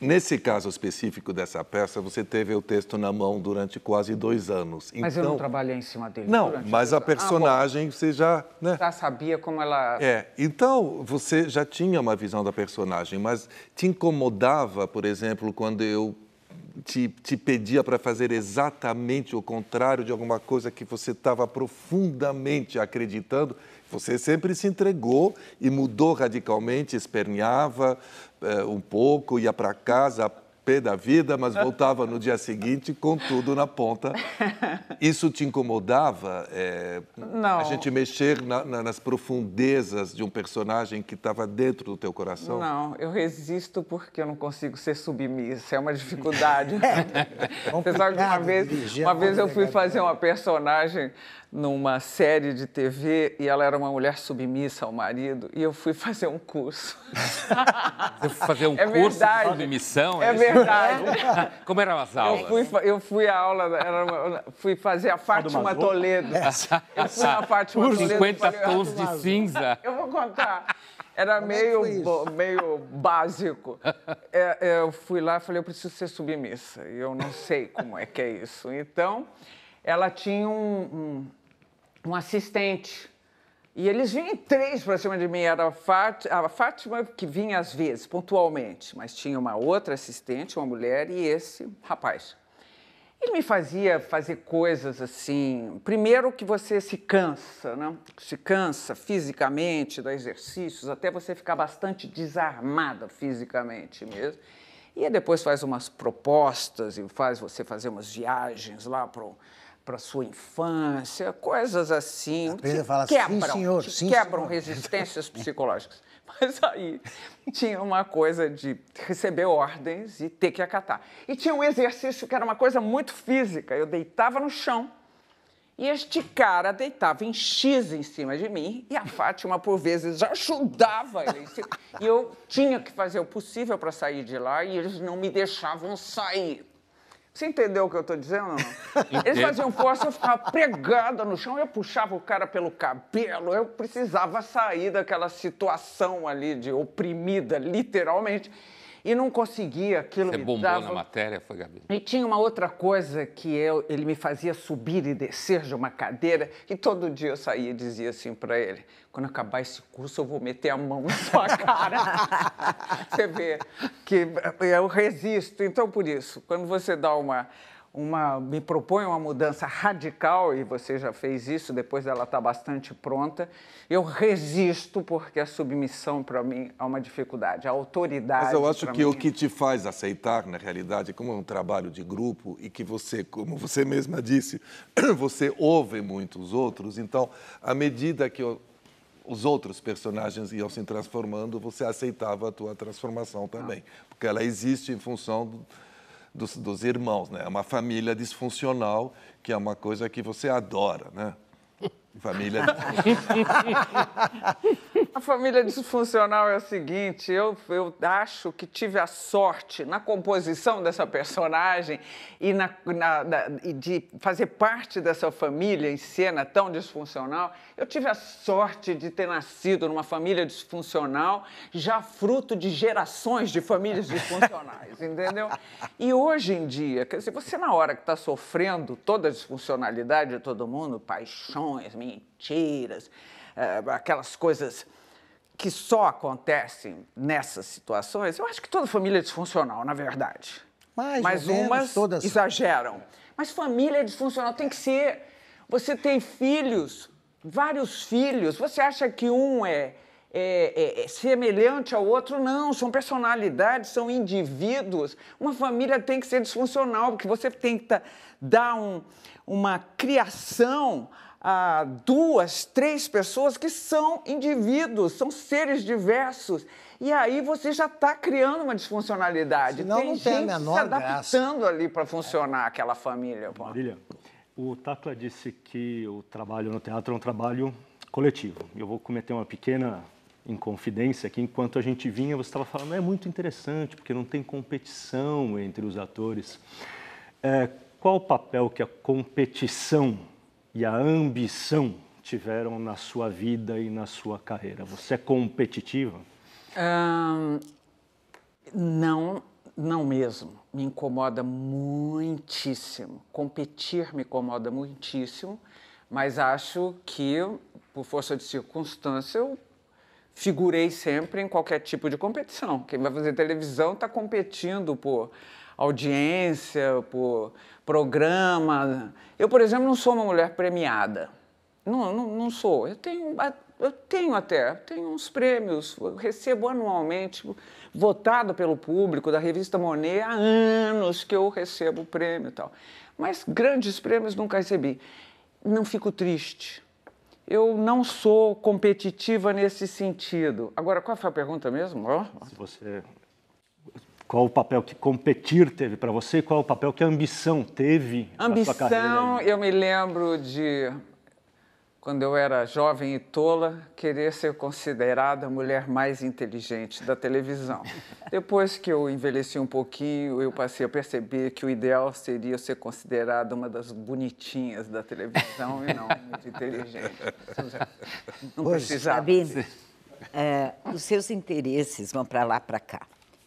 Nesse caso específico dessa peça, você teve o texto na mão durante quase dois anos. Mas então... eu não então, trabalhei em cima dele. Não, mas a ah, personagem ah, você já. Né? Já sabia como ela. É, então você já tinha uma visão da personagem, mas te incomodava, por exemplo, quando eu te, te pedia para fazer exatamente o contrário de alguma coisa que você estava profundamente acreditando? Você sempre se entregou e mudou radicalmente, esperneava, é, um pouco, ia para casa a pé da vida, mas voltava no dia seguinte com tudo na ponta. Isso te incomodava? É, não. A gente mexer na, na, nas profundezas de um personagem que estava dentro do teu coração? Não, eu resisto porque eu não consigo ser submissa, é uma dificuldade. é. é Apesar que uma é vez, uma vez eu fui fazer né? uma personagem numa série de TV e ela era uma mulher submissa ao marido e eu fui fazer um curso. fazer um é curso verdade. de submissão? É, é verdade. Como eram as aulas? Eu fui, eu fui a aula, uma, fui fazer a Fátima Toledo. Eu fui na Fátima Por Toledo. 50 falei, ah, tons de cinza. Eu vou contar. Era é meio, é meio básico. É, é, eu fui lá e falei, eu preciso ser submissa. E eu não sei como é que é isso. Então, ela tinha um, um um assistente. E eles vinham em três para cima de mim. Era a Fátima, que vinha às vezes, pontualmente, mas tinha uma outra assistente, uma mulher, e esse rapaz. Ele me fazia fazer coisas assim. Primeiro que você se cansa, né? Se cansa fisicamente dos exercícios, até você ficar bastante desarmada fisicamente mesmo. E depois faz umas propostas e faz você fazer umas viagens lá para para sua infância, coisas assim empresa fala, quebram, sim, senhor, sim, quebram senhor. resistências psicológicas. Mas aí tinha uma coisa de receber ordens e ter que acatar. E tinha um exercício que era uma coisa muito física. Eu deitava no chão e este cara deitava em X em cima de mim e a Fátima, por vezes, ajudava ele em cima. E eu tinha que fazer o possível para sair de lá e eles não me deixavam sair. Você entendeu o que eu estou dizendo Eles faziam força, eu ficava pregada no chão, eu puxava o cara pelo cabelo, eu precisava sair daquela situação ali de oprimida, literalmente e não conseguia aquilo. Você me bombou dava... na matéria, foi, Gabi? E tinha uma outra coisa que eu, ele me fazia subir e descer de uma cadeira e todo dia eu saía e dizia assim para ele, quando acabar esse curso eu vou meter a mão na sua cara. você vê que eu resisto. Então, por isso, quando você dá uma uma, me propõe uma mudança radical, e você já fez isso, depois ela está bastante pronta, eu resisto porque a submissão para mim é uma dificuldade, a autoridade. Mas eu acho que mim... o que te faz aceitar, na realidade, como é um trabalho de grupo e que você, como você mesma disse, você ouve muito os outros, então, à medida que eu os outros personagens iam se transformando, você aceitava a tua transformação também, ah. porque ela existe em função dos, dos irmãos, né? É uma família disfuncional, que é uma coisa que você adora, né? Família. A família disfuncional é o seguinte: eu, eu acho que tive a sorte na composição dessa personagem e, na, na, na, e de fazer parte dessa família em cena tão disfuncional. Eu tive a sorte de ter nascido numa família disfuncional, já fruto de gerações de famílias disfuncionais, entendeu? E hoje em dia, quer dizer, você na hora que está sofrendo toda a disfuncionalidade de todo mundo, paixões, mentiras, eh, aquelas coisas que só acontecem nessas situações, eu acho que toda família é disfuncional, na verdade. Mais Mas umas todas... exageram. Mas família é disfuncional tem que ser. Você tem filhos, vários filhos, você acha que um é, é, é, é semelhante ao outro? Não, são personalidades, são indivíduos. Uma família tem que ser disfuncional, porque você tem que dar um, uma criação ah, duas, três pessoas que são indivíduos, são seres diversos. E aí você já está criando uma disfuncionalidade. Senão, tem não gente tem a menor se adaptando graça. ali para funcionar é. aquela família. Pô. Marília, o Tacla disse que o trabalho no teatro é um trabalho coletivo. Eu vou cometer uma pequena inconfidência aqui, enquanto a gente vinha você estava falando é muito interessante porque não tem competição entre os atores. É, qual o papel que a competição e a ambição tiveram na sua vida e na sua carreira? Você é competitiva? não, não mesmo. Me incomoda muitíssimo. Competir me incomoda muitíssimo, mas acho que, por força de circunstância, eu figurei sempre em qualquer tipo de competição. Quem vai fazer televisão está competindo por audiência, por programa. Eu, por exemplo, não sou uma mulher premiada. Não, não, não sou. Eu tenho, eu tenho até, tenho uns prêmios, eu recebo anualmente, votado pelo público da revista Monet, há anos que eu recebo prêmio e tal. Mas grandes prêmios nunca recebi. Não fico triste. Eu não sou competitiva nesse sentido. Agora, qual foi a pergunta mesmo? Oh. Se você qual o papel que competir teve para você? Qual o papel que a ambição teve ambição, na sua Ambição, eu me lembro de quando eu era jovem e tola, querer ser considerada a mulher mais inteligente da televisão. Depois que eu envelheci um pouquinho, eu passei a perceber que o ideal seria ser considerada uma das bonitinhas da televisão e não muito inteligente. Não precisava. Sabine, é, os seus interesses vão para lá, para cá.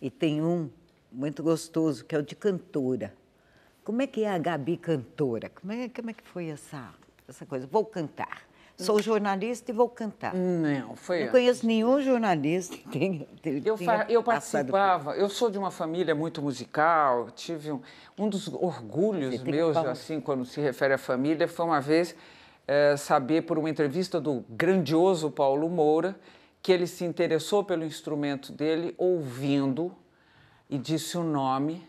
E tem um muito gostoso, que é o de cantora. Como é que é a Gabi cantora? Como é, como é que foi essa, essa coisa? Vou cantar. Sou jornalista e vou cantar. Não, foi. Não conheço nenhum jornalista que tenha. tenha eu, eu participava, eu sou de uma família muito musical, tive um, um dos orgulhos meus, assim, quando se refere à família, foi uma vez é, saber por uma entrevista do grandioso Paulo Moura que ele se interessou pelo instrumento dele ouvindo e disse o nome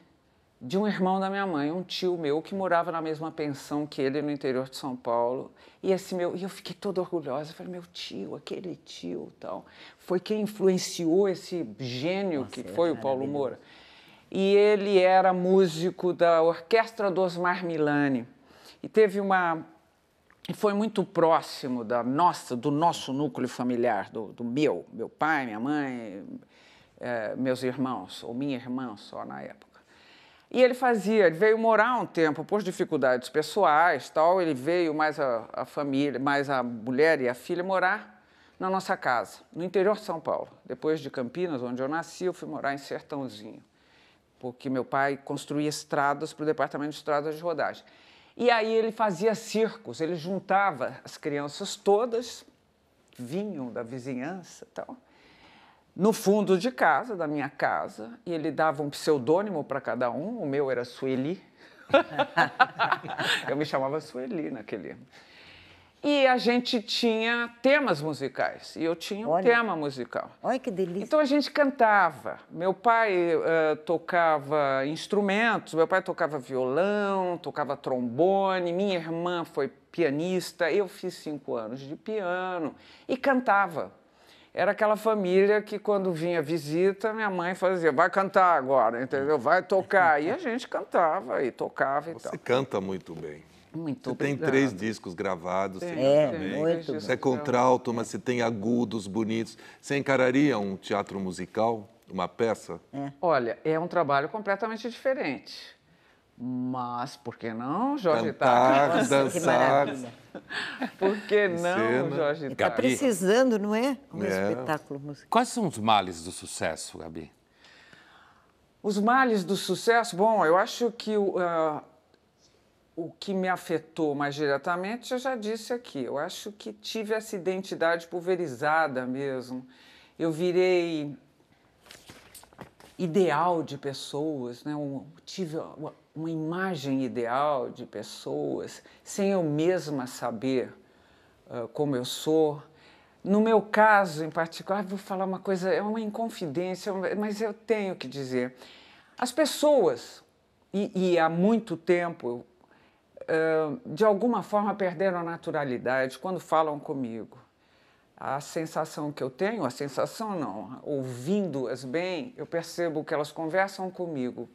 de um irmão da minha mãe, um tio meu que morava na mesma pensão que ele no interior de São Paulo. E esse meu, e eu fiquei toda orgulhosa, falei: "Meu tio, aquele tio", tal. Foi quem influenciou esse gênio Nossa, que é foi o Paulo Moura. E ele era músico da orquestra dos Osmar Milani. E teve uma foi muito próximo da nossa, do nosso núcleo familiar, do, do meu, meu pai, minha mãe, é, meus irmãos, ou minha irmã só na época. E ele fazia, ele veio morar um tempo por dificuldades pessoais, tal, ele veio mais a, a família, mais a mulher e a filha morar na nossa casa, no interior de São Paulo. Depois de Campinas, onde eu nasci, eu fui morar em Sertãozinho, porque meu pai construía estradas para o departamento de estradas de rodagem. E aí ele fazia circos, ele juntava as crianças todas, vinham da vizinhança tal, no fundo de casa, da minha casa, e ele dava um pseudônimo para cada um, o meu era Sueli. Eu me chamava Sueli naquele. E a gente tinha temas musicais. E eu tinha um tema musical. Olha que delícia. Então a gente cantava. Meu pai uh, tocava instrumentos, meu pai tocava violão, tocava trombone, minha irmã foi pianista, eu fiz cinco anos de piano e cantava. Era aquela família que, quando vinha visita, minha mãe fazia, vai cantar agora, entendeu? Vai tocar. E a gente cantava e tocava e Você tal. Você canta muito bem. Muito Você tem três discos gravados. é, muito. Você é contralto, mas você tem agudos bonitos. Você encararia um teatro musical, uma peça? É. Olha, é um trabalho completamente diferente. Mas por que não, Jorge Cantar, Itachi? dançar. por que não, Cena. Jorge Itachi? Está precisando, não é? Um é. espetáculo musical. Quais são os males do sucesso, Gabi? Os males do sucesso? Bom, eu acho que... Uh, o que me afetou mais diretamente, eu já disse aqui. Eu acho que tive essa identidade pulverizada mesmo. Eu virei ideal de pessoas, né? Eu tive uma imagem ideal de pessoas, sem eu mesma saber uh, como eu sou. No meu caso, em particular, vou falar uma coisa, é uma inconfidência, mas eu tenho que dizer. As pessoas, e, e há muito tempo de alguma forma perderam a naturalidade quando falam comigo. A sensação que eu tenho, a sensação não, ouvindo-as bem, eu percebo que elas conversam comigo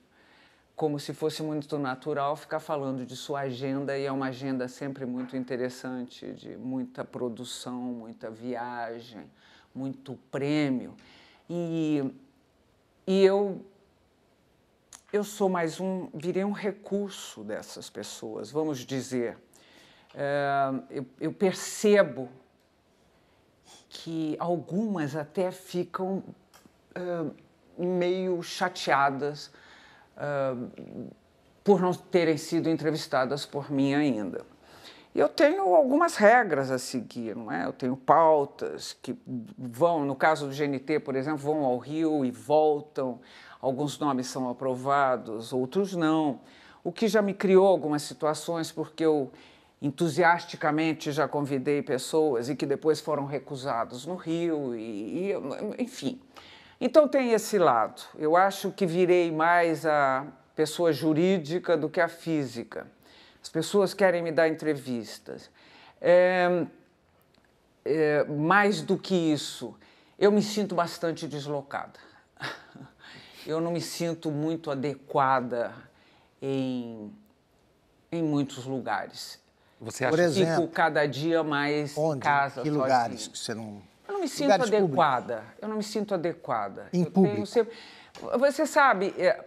como se fosse muito natural ficar falando de sua agenda e é uma agenda sempre muito interessante, de muita produção, muita viagem, muito prêmio. E, e eu eu sou mais um, virei um recurso dessas pessoas, vamos dizer. É, eu, eu percebo que algumas até ficam eh, meio chateadas eh, por não terem sido entrevistadas por mim ainda eu tenho algumas regras a seguir, não é? Eu tenho pautas que vão, no caso do GNT, por exemplo, vão ao Rio e voltam. Alguns nomes são aprovados, outros não. O que já me criou algumas situações, porque eu entusiasticamente já convidei pessoas e que depois foram recusados no Rio, e, e enfim. Então tem esse lado. Eu acho que virei mais a pessoa jurídica do que a física as pessoas querem me dar entrevistas. É, é, mais do que isso, eu me sinto bastante deslocada. Eu não me sinto muito adequada em, em muitos lugares. Você acha Por exemplo, fico cada dia mais onde? em casa. Que lugares assim. que você não. Eu não me sinto lugares adequada. Públicos. Eu não me sinto adequada. Em eu público. Sempre... Você sabe, é,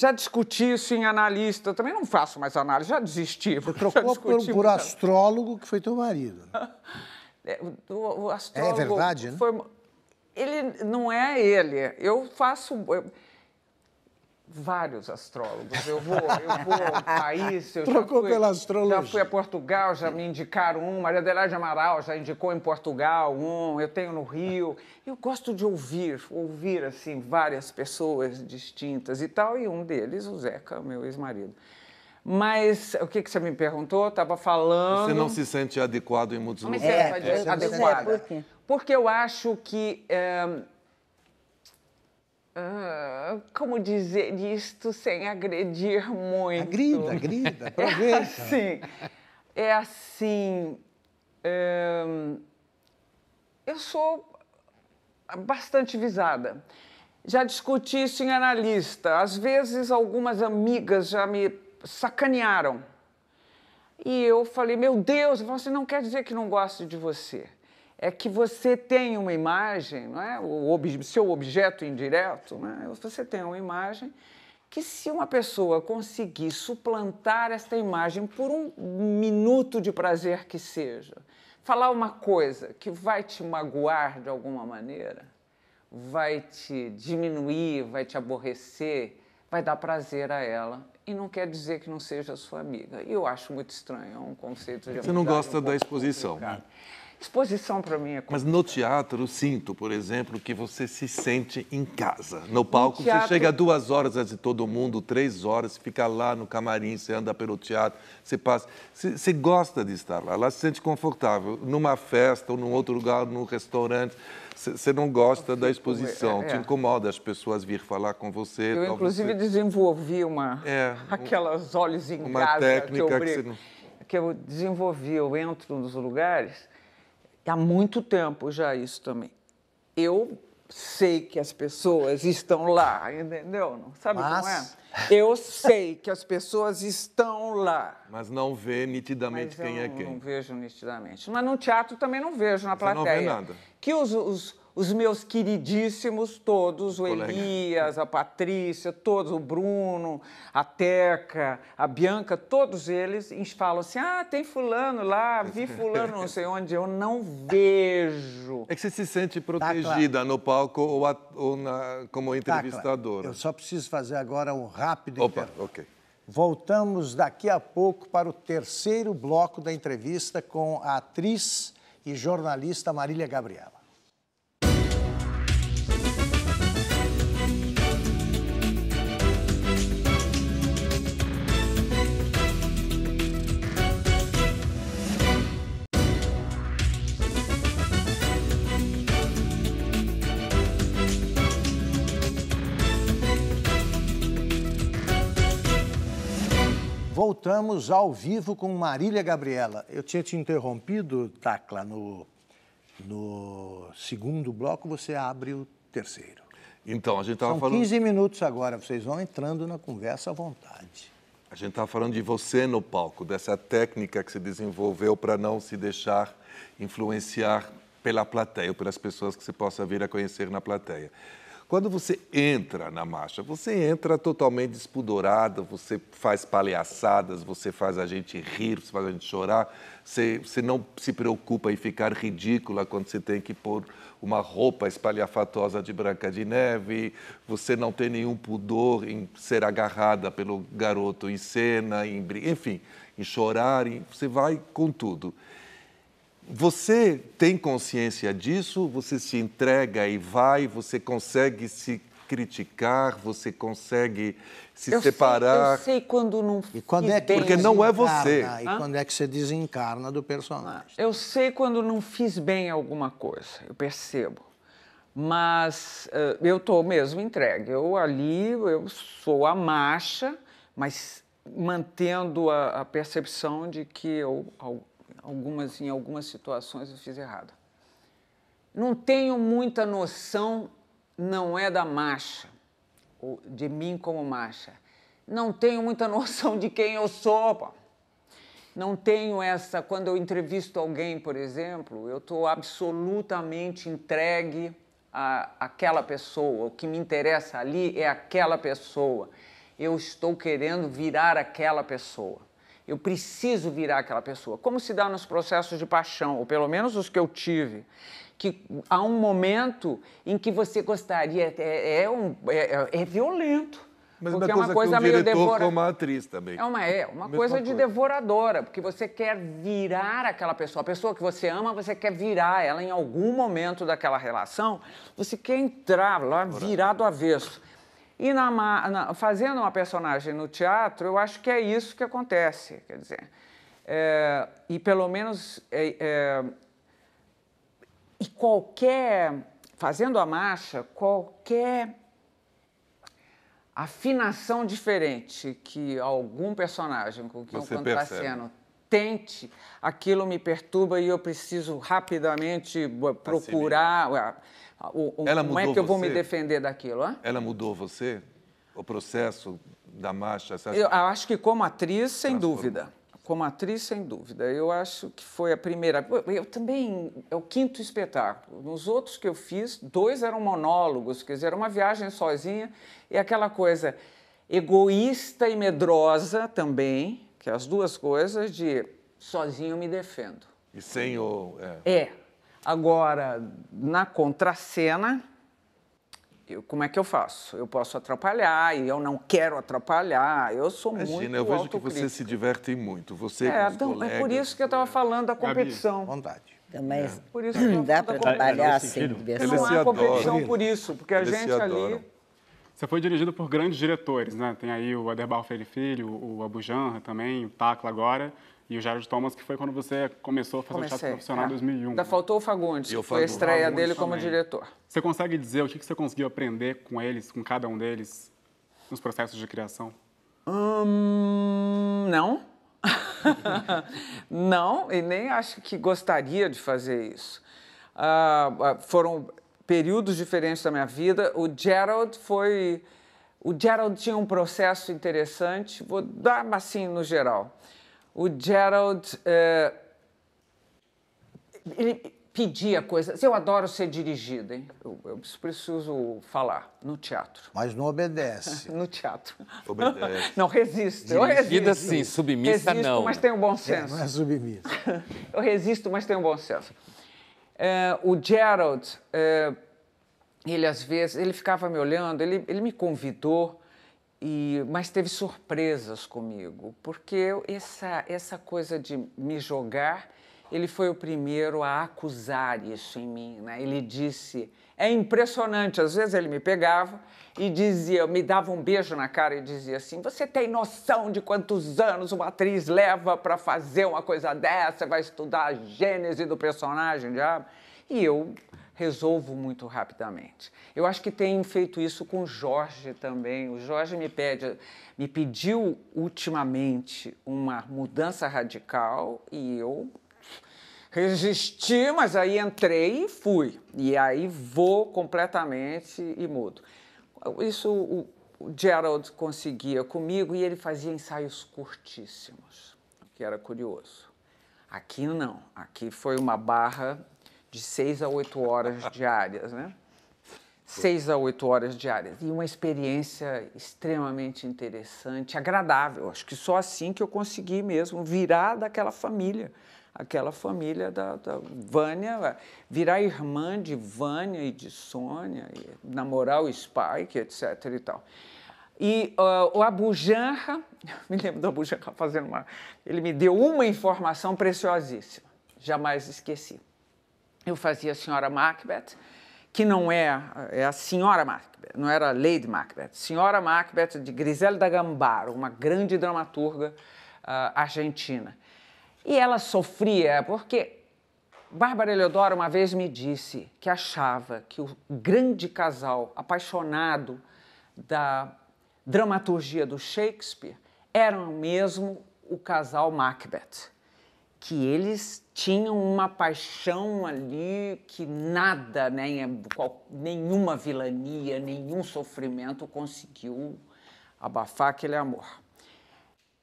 já discuti isso em analista, também não faço mais análise, já desisti. Você trocou por, por astrólogo que foi teu marido. É, o, o é astrólogo é verdade, né? ele não é ele. Eu faço. Eu, vários astrólogos. Eu vou, eu vou ao país. Eu Trocou fui, pela astrologia. Já fui a Portugal, já me indicaram um. Maria Adelaide Amaral já indicou em Portugal um. Eu tenho no Rio. Eu gosto de ouvir, ouvir assim várias pessoas distintas e tal. E um deles, o Zeca, meu ex-marido. Mas o que, que você me perguntou? Estava falando. Você não se sente adequado em muitos lugares. Não me é, sente é, por quê? Porque eu acho que. É, ah, como dizer isto sem agredir muito? Agrida, agrida, é aproveita. É assim. É assim hum, eu sou bastante visada. Já discuti isso em analista. Às vezes, algumas amigas já me sacanearam. E eu falei, meu Deus, você assim, não quer dizer que não gosto de você é que você tem uma imagem, não é? o ob seu objeto indireto, é? você tem uma imagem que se uma pessoa conseguir suplantar esta imagem por um minuto de prazer que seja, falar uma coisa que vai te magoar de alguma maneira, vai te diminuir, vai te aborrecer, vai dar prazer a ela e não quer dizer que não seja sua amiga. E eu acho muito estranho, é um conceito de Você não gosta um da exposição. Complicado. Exposição para mim é complicado. Mas no teatro, sinto, por exemplo, que você se sente em casa. No palco, no teatro... você chega duas horas antes de todo mundo, três horas, fica lá no camarim, você anda pelo teatro, você passa. Você, você gosta de estar lá, lá se sente confortável. Numa festa ou num outro lugar, num restaurante, você não gosta da exposição, é, é. te incomoda as pessoas vir falar com você. Eu, inclusive, você... desenvolvi uma, é, aquelas olhos em uma casa técnica que eu, que, não... que eu desenvolvi, eu entro nos lugares, há muito tempo já isso também. Eu sei que as pessoas estão lá, entendeu? sabe Mas... como é? Eu sei que as pessoas estão lá. Mas não vê nitidamente quem é quem. Não vejo nitidamente. Mas no teatro também não vejo na Você plateia. Não vê nada. Que os, os os meus queridíssimos todos, o Colega. Elias, a Patrícia, todos, o Bruno, a Teca, a Bianca, todos eles falam assim: ah, tem fulano lá, vi fulano não sei onde, eu não vejo. É que você se sente tá protegida tá, no palco ou, a, ou na, como tá entrevistadora. Tá, eu só preciso fazer agora um rápido Opa, ok. Voltamos daqui a pouco para o terceiro bloco da entrevista com a atriz e jornalista Marília Gabriela. voltamos ao vivo com Marília Gabriela. Eu tinha te interrompido, Tacla, no, no segundo bloco, você abre o terceiro. Então, a gente estava falando. 15 minutos agora, vocês vão entrando na conversa à vontade. A gente estava falando de você no palco, dessa técnica que se desenvolveu para não se deixar influenciar pela plateia, ou pelas pessoas que você possa vir a conhecer na plateia. Quando você entra na marcha, você entra totalmente despudorado, você faz palhaçadas, você faz a gente rir, você faz a gente chorar, você, você não se preocupa em ficar ridícula quando você tem que pôr uma roupa espalhafatosa de Branca de Neve, você não tem nenhum pudor em ser agarrada pelo garoto em cena, em, enfim, em chorar, em, você vai com tudo. Você tem consciência disso? Você se entrega e vai? Você consegue se criticar? Você consegue se eu separar? Sei, eu sei quando não e quando é que Porque não é você. E Hã? quando é que você desencarna do personagem? Eu sei quando não fiz bem alguma coisa, eu percebo. Mas uh, eu estou mesmo entregue. Eu ali, eu sou a marcha, mas mantendo a, a percepção de que eu, algumas, em algumas situações eu fiz errado. Não tenho muita noção, não é da marcha, de mim como marcha. Não tenho muita noção de quem eu sou. Pô. Não tenho essa. Quando eu entrevisto alguém, por exemplo, eu estou absolutamente entregue a aquela pessoa. O que me interessa ali é aquela pessoa. Eu estou querendo virar aquela pessoa. Eu preciso virar aquela pessoa. Como se dá nos processos de paixão, ou pelo menos os que eu tive, que há um momento em que você gostaria. É, é, é um, é, é, é violento. Mas porque é uma coisa, que o meio devoradora. uma atriz também. É uma, é, uma coisa, coisa, de devoradora, porque você quer virar aquela pessoa. A pessoa que você ama, você quer virar ela em algum momento daquela relação, você quer entrar lá, virar do avesso. E na, na, fazendo uma personagem no teatro, eu acho que é isso que acontece, quer dizer. É, e pelo menos. É, é, e qualquer. Fazendo a marcha, qualquer afinação diferente que algum personagem com que Você tá eu contraceno tente, aquilo me perturba e eu preciso rapidamente procurar. Ah, o, o, ela como é que eu vou você? me defender daquilo? Hein? Ela mudou você? O processo da marcha? Eu acho que como atriz, sem dúvida. Como atriz, sem dúvida. Eu acho que foi a primeira. Eu também. É o quinto espetáculo. Nos outros que eu fiz, dois eram monólogos, quer dizer, era uma viagem sozinha e aquela coisa egoísta e medrosa também, que é as duas coisas de sozinho me defendo. E sem o. É. é. Agora, na contracena, eu, como é que eu faço? Eu posso atrapalhar e eu não quero atrapalhar. Eu sou Imagina, muito eu vejo que você se diverte muito. Você é, então, é colegas, é. é por isso que eu estava falando da competição. Assim, Gabi, vontade. Também, é. por isso que não dá para trabalhar sem diversão. Não há competição por isso, porque Eles a gente ali... Você foi dirigido por grandes diretores, né? Tem aí o Aderbal Freire Filho, o Abu Janra também, o Tacla agora. E o Jared Thomas, que foi quando você começou a fazer Comecei, teatro profissional em 2001. É. Ainda né? faltou o Fagundes, que foi a estreia dele como diretor. Você consegue dizer o que você conseguiu aprender com eles, com cada um deles, nos processos de criação? Hum, não. não, e nem acho que gostaria de fazer isso. Ah, ah, foram períodos diferentes da minha vida. O Gerald foi... O Gerald tinha um processo interessante, vou dar assim no geral o Gerald. É, ele pedia coisas. Assim, eu adoro ser dirigida, hein? Eu, eu, preciso falar no teatro. Mas não obedece. no teatro. Obedece. Não, resisto. Dirigida, eu resisto. sim, submissa resisto, não. mas tenho bom é, senso. É, não é submissa. eu resisto, mas tenho bom senso. É, o Gerald, ele às vezes, ele ficava me olhando, ele, ele me convidou e, mas teve surpresas comigo, porque essa, essa coisa de me jogar, ele foi o primeiro a acusar isso em mim. Né? Ele disse, é impressionante, às vezes ele me pegava e dizia, me dava um beijo na cara e dizia assim, você tem noção de quantos anos uma atriz leva para fazer uma coisa dessa, vai estudar a gênese do personagem, já? E eu resolvo muito rapidamente. Eu acho que tenho feito isso com o Jorge também. O Jorge me, pede, me pediu ultimamente uma mudança radical e eu resisti, mas aí entrei e fui. E aí vou completamente e mudo. Isso o, o Gerald conseguia comigo e ele fazia ensaios curtíssimos, o que era curioso. Aqui não, aqui foi uma barra de 6 a 8 horas diárias, né? 6 a 8 horas diárias. E uma experiência extremamente interessante, agradável. Acho que só assim que eu consegui mesmo virar daquela família, aquela família da, da Vânia, virar irmã de Vânia e de Sônia, e namorar o Spike, etc. e tal. E uh, o Abu Janra, me lembro do Abu Janra fazendo uma. Ele me deu uma informação preciosíssima, jamais esqueci eu fazia a senhora Macbeth, que não é, é a senhora Macbeth, não era Lady Macbeth, senhora Macbeth de Griselda Gambaro, uma grande dramaturga uh, argentina. E ela sofria porque Bárbara Eleodora uma vez me disse que achava que o grande casal apaixonado da dramaturgia do Shakespeare era mesmo o casal Macbeth que eles tinham uma paixão ali que nada, né, qual, nenhuma vilania, nenhum sofrimento conseguiu abafar aquele amor.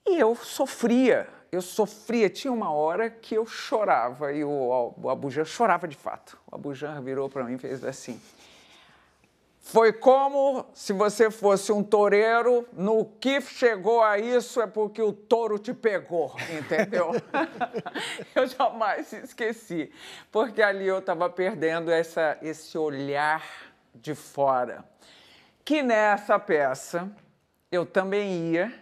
E eu sofria, eu sofria. Tinha uma hora que eu chorava e o, o Abujan chorava de fato. O Abujan virou para mim e fez assim. Foi como se você fosse um toureiro, no que chegou a isso é porque o touro te pegou, entendeu? eu jamais esqueci, porque ali eu estava perdendo essa, esse olhar de fora. Que nessa peça eu também ia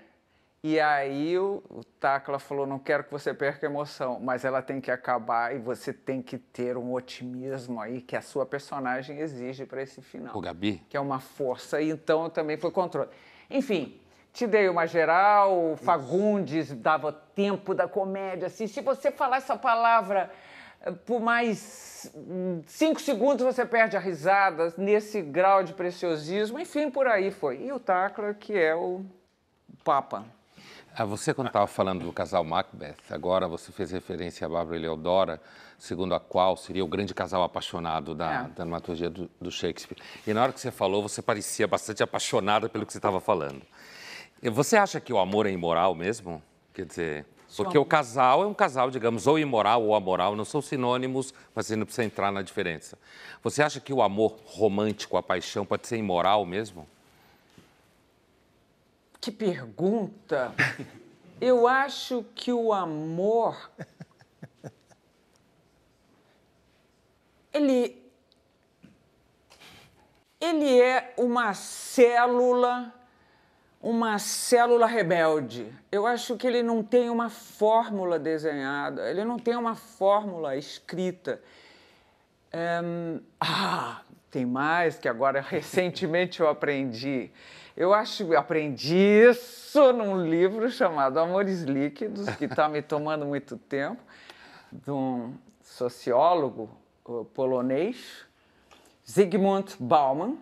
e aí o, o falou: não quero que você perca a emoção, mas ela tem que acabar e você tem que ter um otimismo aí que a sua personagem exige para esse final. O Gabi. Que é uma força, e então também foi controle. Enfim, te dei uma geral, Fagundes dava tempo da comédia. Assim, se você falar essa palavra eh, por mais hum, cinco segundos você perde a risada nesse grau de preciosismo, enfim, por aí foi. E o Takla, que é o Papa. Ah, você, quando estava falando do casal Macbeth, agora você fez referência a Bárbara Eleodora, segundo a qual seria o grande casal apaixonado da, é. da dramaturgia do, do, Shakespeare. E na hora que você falou, você parecia bastante apaixonada pelo que você estava falando. Você acha que o amor é imoral mesmo? Quer dizer, porque o casal é um casal, digamos, ou imoral ou amoral, não são sinônimos, mas você não precisa entrar na diferença. Você acha que o amor romântico, a paixão, pode ser imoral mesmo? Que pergunta! Eu acho que o amor. Ele. Ele é uma célula, uma célula rebelde. Eu acho que ele não tem uma fórmula desenhada, ele não tem uma fórmula escrita. Ehm, ah, tem mais que agora recentemente eu aprendi. Eu acho que aprendi isso num livro chamado Amores Líquidos, que está me tomando muito tempo, de um sociólogo polonês, Zygmunt Bauman,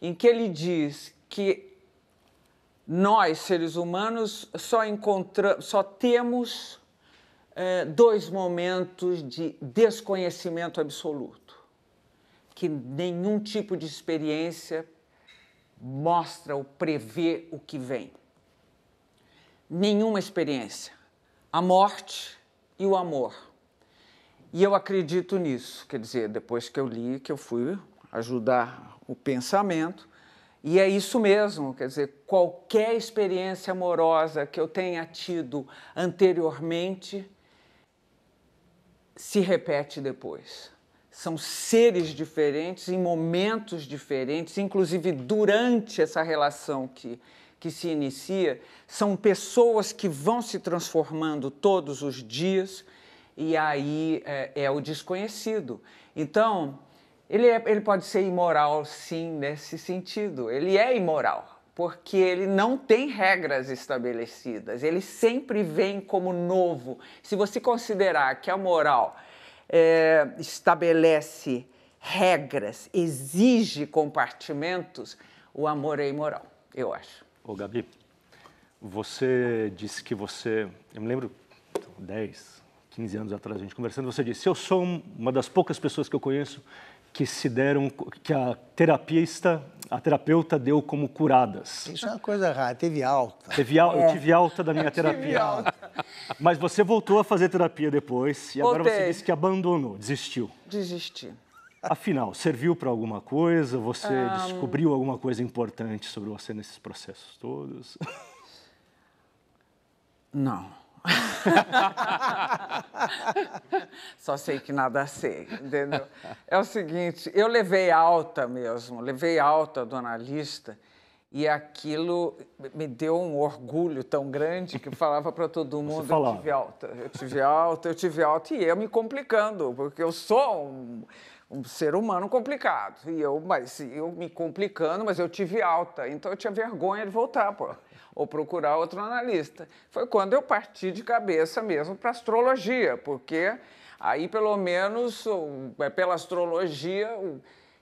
em que ele diz que nós, seres humanos, só, só temos é, dois momentos de desconhecimento absoluto que nenhum tipo de experiência mostra ou prevê o que vem. Nenhuma experiência. A morte e o amor. E eu acredito nisso, quer dizer, depois que eu li, que eu fui ajudar o pensamento, e é isso mesmo, quer dizer, qualquer experiência amorosa que eu tenha tido anteriormente se repete depois são seres diferentes em momentos diferentes, inclusive durante essa relação que, que se inicia, são pessoas que vão se transformando todos os dias e aí é, é o desconhecido. Então, ele, é, ele pode ser imoral, sim, nesse sentido. Ele é imoral, porque ele não tem regras estabelecidas, ele sempre vem como novo. Se você considerar que a moral é, estabelece regras, exige compartimentos, o amor é imoral, eu acho. Ô, Gabi, você disse que você. Eu me lembro, 10, 15 anos atrás, a gente conversando, você disse: Eu sou uma das poucas pessoas que eu conheço que se deram. que a terapista a terapeuta deu como curadas. Isso é uma coisa rara, teve alta. Teve al... É. Eu tive alta da minha eu terapia. Alta. Mas você voltou a fazer terapia depois e Voltei. agora você disse que abandonou, desistiu. Desisti. Afinal, serviu para alguma coisa? Você um... descobriu alguma coisa importante sobre você nesses processos todos? Não. Só sei que nada sei, entendeu? É o seguinte, eu levei alta mesmo, levei alta do analista e aquilo me deu um orgulho tão grande que falava para todo mundo, eu tive alta, eu tive alta, eu tive alta, e eu me complicando, porque eu sou um, um ser humano complicado. E eu, mas eu me complicando, mas eu tive alta, então eu tinha vergonha de voltar, pô ou procurar outro analista. Foi quando eu parti de cabeça mesmo para astrologia, porque aí pelo menos é, pela astrologia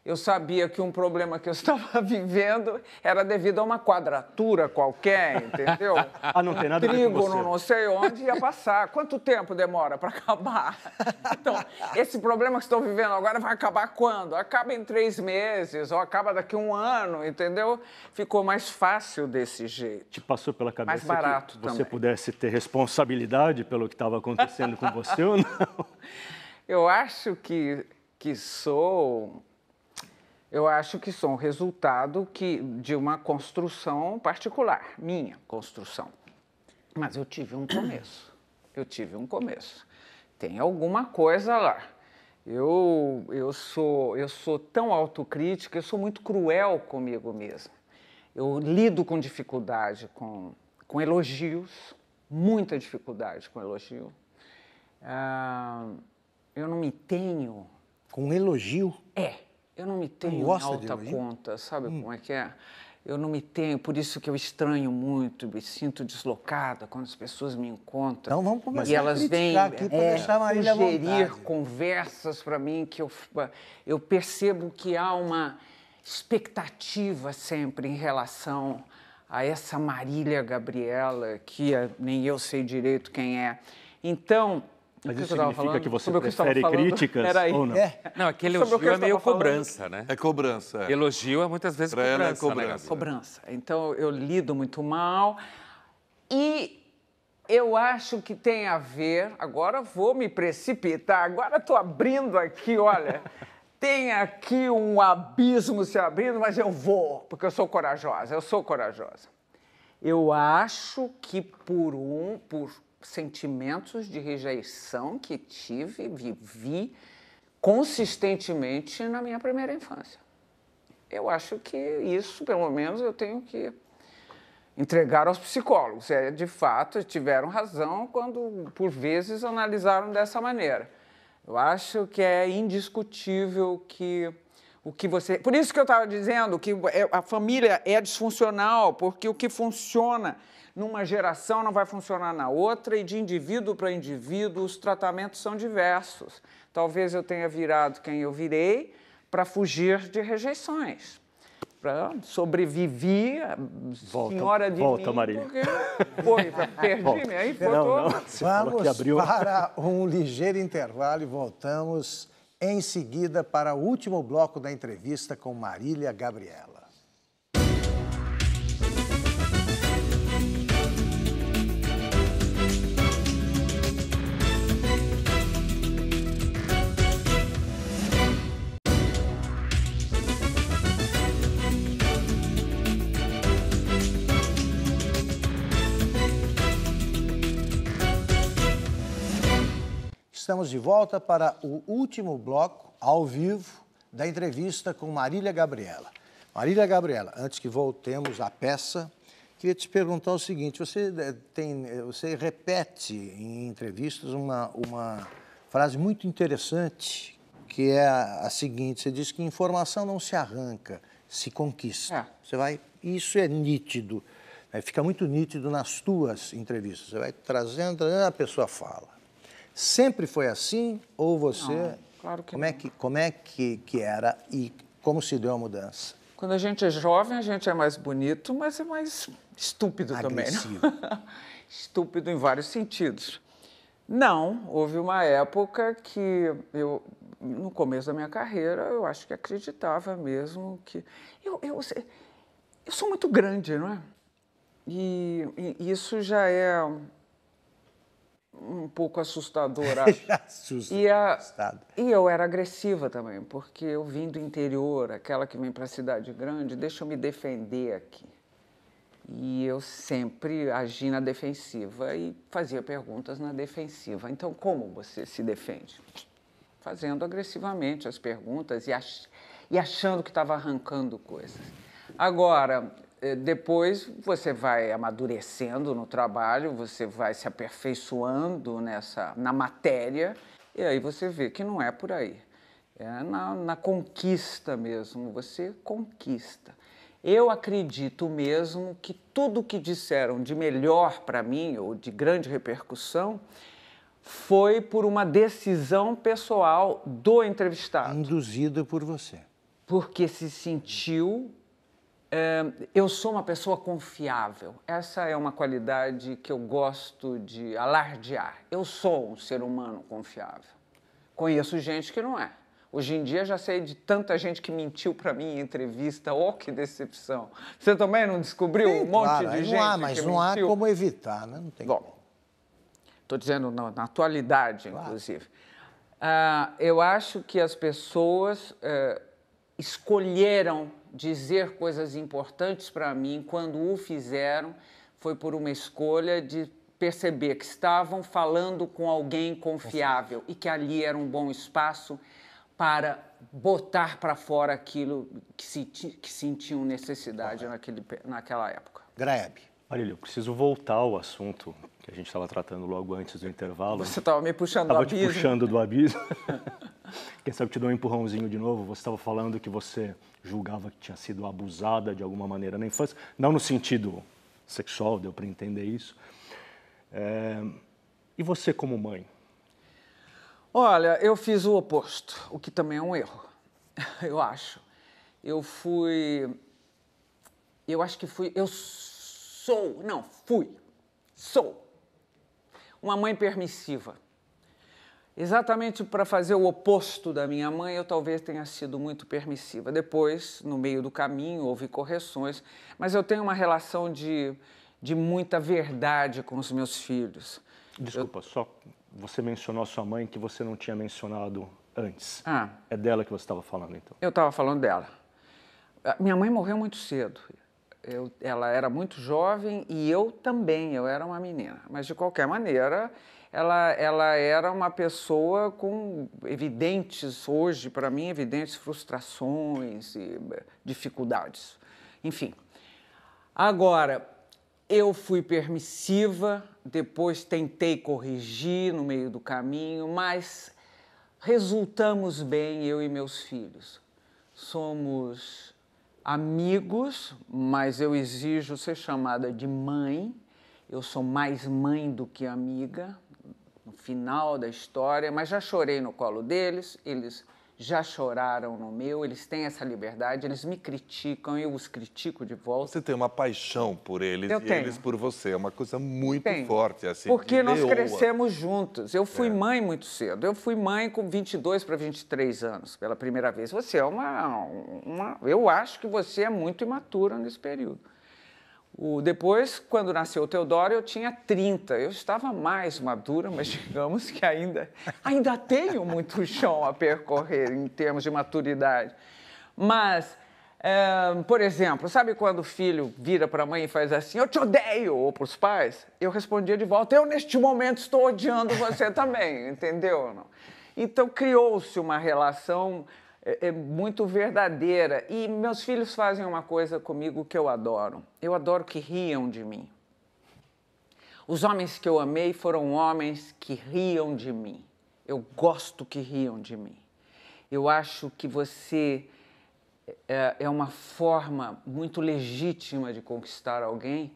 eu sabia que um problema que eu estava vivendo era devido a uma quadratura qualquer, entendeu? Ah, não tem nada um trigo, não, não sei onde ia passar. Quanto tempo demora para acabar? Então, esse problema que estou vivendo agora vai acabar quando? Acaba em três meses ou acaba daqui um ano, entendeu? Ficou mais fácil desse jeito. Te passou pela cabeça mais barato que você também. pudesse ter responsabilidade pelo que estava acontecendo com você ou não? Eu acho que, que sou eu acho que são resultado que, de uma construção particular, minha construção. Mas eu tive um começo. Eu tive um começo. Tem alguma coisa lá. Eu, eu, sou, eu sou tão autocrítica, eu sou muito cruel comigo mesma. Eu lido com dificuldade com, com elogios, muita dificuldade com elogio. Ah, eu não me tenho. Com elogio? É eu não me tenho não em alta conta, sabe hum. como é que é? Eu não me tenho, por isso que eu estranho muito, me sinto deslocada quando as pessoas me encontram. Então vamos começar e elas vêm aqui para é, deixar sugerir conversas para mim que eu, eu percebo que há uma expectativa sempre em relação a essa Marília Gabriela, que é, nem eu sei direito quem é. Então, mas isso significa que você prefere críticas ou não? É. Não, é que elogio é meio cobrança, né? É cobrança. É. Elogio é muitas vezes pra cobrança. É cobrança. Né, cobrança. Então, eu lido muito mal e eu acho que tem a ver... Agora vou me precipitar, agora estou abrindo aqui, olha... tem aqui um abismo se abrindo, mas eu vou, porque eu sou corajosa, eu sou corajosa. Eu acho que por um, por sentimentos de rejeição que tive, vivi consistentemente na minha primeira infância. Eu acho que isso, pelo menos, eu tenho que entregar aos psicólogos. É, de fato, tiveram razão quando, por vezes, analisaram dessa maneira. Eu acho que é indiscutível que o que você. Por isso que eu estava dizendo que é, a família é disfuncional, porque o que funciona numa geração não vai funcionar na outra, e de indivíduo para indivíduo os tratamentos são diversos. Talvez eu tenha virado quem eu virei para fugir de rejeições. para sobreviver. senhora de volta, mim, Maria. porque foi, perdi-me, aí voltou. Vamos abriu... para um ligeiro intervalo e voltamos em seguida para o último bloco da entrevista com Marília Gabriela. Estamos de volta para o último bloco, ao vivo, da entrevista com Marília Gabriela. Marília Gabriela, antes que voltemos à peça, queria te perguntar o seguinte: você, eh, tem, eh, você repete em entrevistas uma, uma frase muito interessante, que é a, seguinte: você diz que informação não se arranca, se conquista. É. Você vai, isso é nítido, né? fica muito nítido nas tuas entrevistas. Você vai trazendo, a pessoa fala. Sempre foi assim ou você... Não, ah, claro que como é não. É que, como é que, que era e como se deu a mudança? Quando a gente é jovem, a gente é mais bonito, mas é mais estúpido Agressivo. também. Né? estúpido em vários sentidos. Não, houve uma época que eu, no começo da minha carreira, eu acho que acreditava mesmo que. Eu, eu, eu sou muito grande, não é? E, e isso já é um pouco assustador, acho. E, a, e eu era agressiva também, porque eu vim do interior, aquela que vem para a cidade grande, deixa eu me defender aqui. E eu sempre agi na defensiva e fazia perguntas na defensiva. Então, como você se defende? Fazendo agressivamente as perguntas e, ach, e achando que estava arrancando coisas. Agora, é, depois você vai amadurecendo no trabalho, você vai se aperfeiçoando nessa na matéria e aí você vê que não é por aí. É na, na conquista mesmo, você conquista. Eu acredito mesmo que tudo que disseram de melhor para mim ou de grande repercussão foi por uma decisão pessoal do entrevistado. Induzido por você. Porque se sentiu eu sou uma pessoa confiável. Essa é uma qualidade que eu gosto de alardear. Eu sou um ser humano confiável. Conheço gente que não é. Hoje em dia já sei de tanta gente que mentiu para mim em entrevista. Oh, que decepção. Você também não descobriu Sim, um monte claro, de gente não há, mas que não mentiu? há como evitar, né? Não tem Bom, estou dizendo na, na atualidade, claro. inclusive. Uh, eu acho que as pessoas uh, escolheram dizer coisas importantes para mim, quando o fizeram, foi por uma escolha de perceber que estavam falando com alguém confiável e que ali era um bom espaço para botar para fora aquilo que, se, que sentiam necessidade naquele, naquela época. Graeb. Olha, eu preciso voltar ao assunto que a gente estava tratando logo antes do intervalo. Você estava me puxando tava do abismo. Estava te puxando do abismo. Quem sabe te dou um empurrãozinho de novo. Você estava falando que você julgava que tinha sido abusada de alguma maneira na infância, não no sentido sexual, deu para entender isso. É... E você como mãe? Olha, eu fiz o oposto, o que também é um erro, eu acho. Eu fui. Eu acho que fui. Eu sou. Não, fui. Sou uma mãe permissiva. Exatamente para fazer o oposto da minha mãe, eu talvez tenha sido muito permissiva. Depois, no meio do caminho, houve correções, mas eu tenho uma relação de, de muita verdade com os meus filhos. Desculpa, eu... só você mencionou a sua mãe que você não tinha mencionado antes. Ah, é dela que você estava falando, então? Eu estava falando dela. Minha mãe morreu muito cedo. Eu, ela era muito jovem e eu também, eu era uma menina. Mas, de qualquer maneira, ela, ela era uma pessoa com evidentes, hoje, para mim, evidentes frustrações e eh, dificuldades. Enfim. Agora, eu fui permissiva, depois tentei corrigir no meio do caminho, mas resultamos bem, eu e meus filhos. Somos amigos, mas eu exijo ser chamada de mãe. Eu sou mais mãe do que amiga, no final da história, mas já chorei no colo deles, eles já choraram no meu, eles têm essa liberdade, eles me criticam, eu os critico de volta. Você tem uma paixão por eles eu e tenho. eles por você, é uma coisa muito tenho. forte assim. Porque nós leoa. crescemos juntos. Eu fui é. mãe muito cedo. Eu fui mãe com 22 para 23 anos pela primeira vez. Você é uma, uma eu acho que você é muito imatura nesse período. O, depois, quando nasceu o Teodoro, eu tinha 30. Eu estava mais madura, mas digamos que ainda, ainda tenho muito chão a percorrer em termos de maturidade. Mas, é, por exemplo, sabe quando o filho vira para a mãe e faz assim, eu te odeio, ou para os pais? Eu respondia de volta, eu neste momento estou odiando você também, entendeu? Então criou-se uma relação é, é, muito verdadeira. E meus filhos fazem uma coisa comigo que eu adoro. Eu adoro que riam de mim. Os homens que eu amei foram homens que riam de mim. Eu gosto que riam de mim. Eu acho que você é, é uma forma muito legítima de conquistar alguém.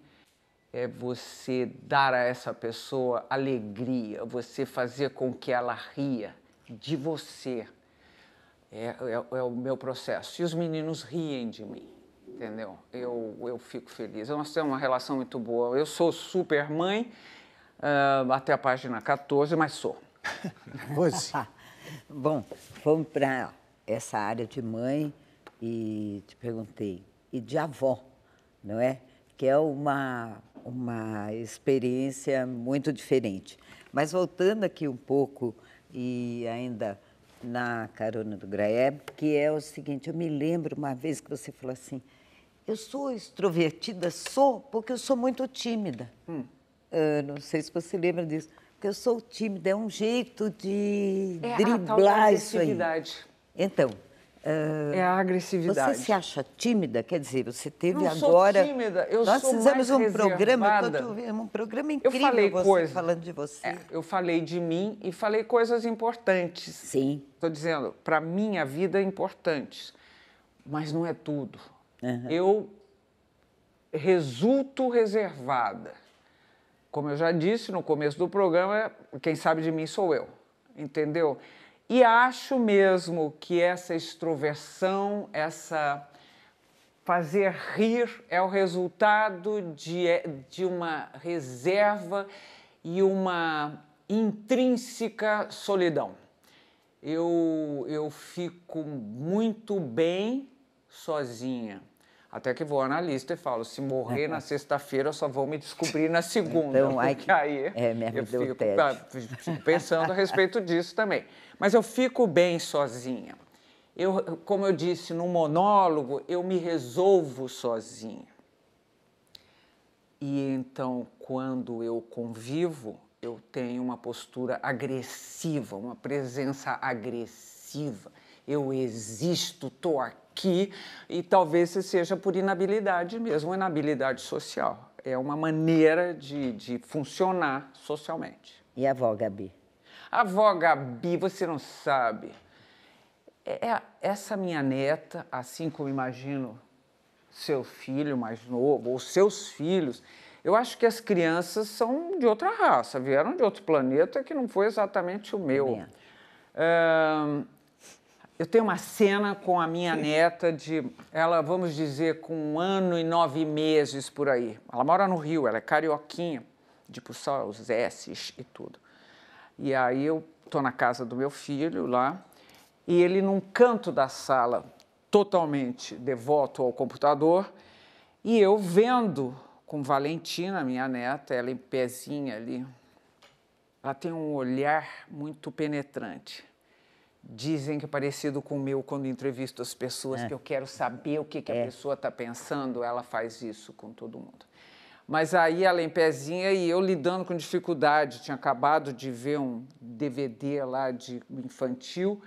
É você dar a essa pessoa alegria, você fazer com que ela ria de você. É, é, é, o meu processo. E os meninos riem de mim, entendeu? Eu, eu fico feliz. Nós temos uma relação muito boa. Eu sou super mãe, uh, até a página 14, mas sou. Hoje. Bom, vamos para essa área de mãe e te perguntei, e de avó, não é? Que é uma, uma experiência muito diferente. Mas voltando aqui um pouco e ainda na Carona do Graeb, que é o seguinte, eu me lembro uma vez que você falou assim, eu sou extrovertida, sou, porque eu sou muito tímida. Hum. Ah, não sei se você lembra disso. Porque eu sou tímida, é um jeito de é ah, tá, driblar a tal isso aí. Então, Uh, é a agressividade. Você se acha tímida? Quer dizer, você teve não agora. Sou tímida, eu Nós sou fizemos um programa, um programa incrível. Eu falei coisas falando de você. É, eu falei de mim e falei coisas importantes. Sim. Estou dizendo, para minha vida é importantes, mas não é tudo. Uhum. Eu resulto reservada. Como eu já disse no começo do programa, quem sabe de mim sou eu, entendeu? E acho mesmo que essa extroversão, essa fazer rir é o resultado de, é, de uma reserva e uma intrínseca solidão. Eu, eu fico muito bem sozinha. Até que vou analista e falo, se morrer na sexta-feira, eu só vou me descobrir na segunda. Então, ai, que... aí é, minha é eu fico, ah, fico pensando a respeito disso também. Mas eu fico bem sozinha. Eu, como eu disse, no monólogo, eu me resolvo sozinha. E então, quando eu convivo, eu tenho uma postura agressiva, uma presença agressiva. Eu existo, estou aqui aqui e talvez seja por inabilidade mesmo, inabilidade social. É uma maneira de, de funcionar socialmente. E a avó Gabi? A avó Gabi, você não sabe. É, é, essa minha neta, assim como imagino seu filho mais novo, ou seus filhos, eu acho que as crianças são de outra raça, vieram de outro planeta que não foi exatamente o meu. É. É, eu tenho uma cena com a minha neta de, ela, vamos dizer, com um ano e nove meses por aí. Ela mora no Rio, ela é carioquinha, de pulsar os S's e tudo. E aí eu estou na casa do meu filho lá, e ele num canto da sala, totalmente devoto ao computador, e eu vendo com Valentina, minha neta, ela em pezinha ali. Ela tem um olhar muito penetrante dizem que é parecido com o meu quando entrevisto as pessoas, é. que eu quero saber o que, que é. a pessoa está pensando, ela faz isso com todo mundo. Mas aí ela em pezinha e eu lidando com dificuldade, tinha acabado de ver um DVD lá de infantil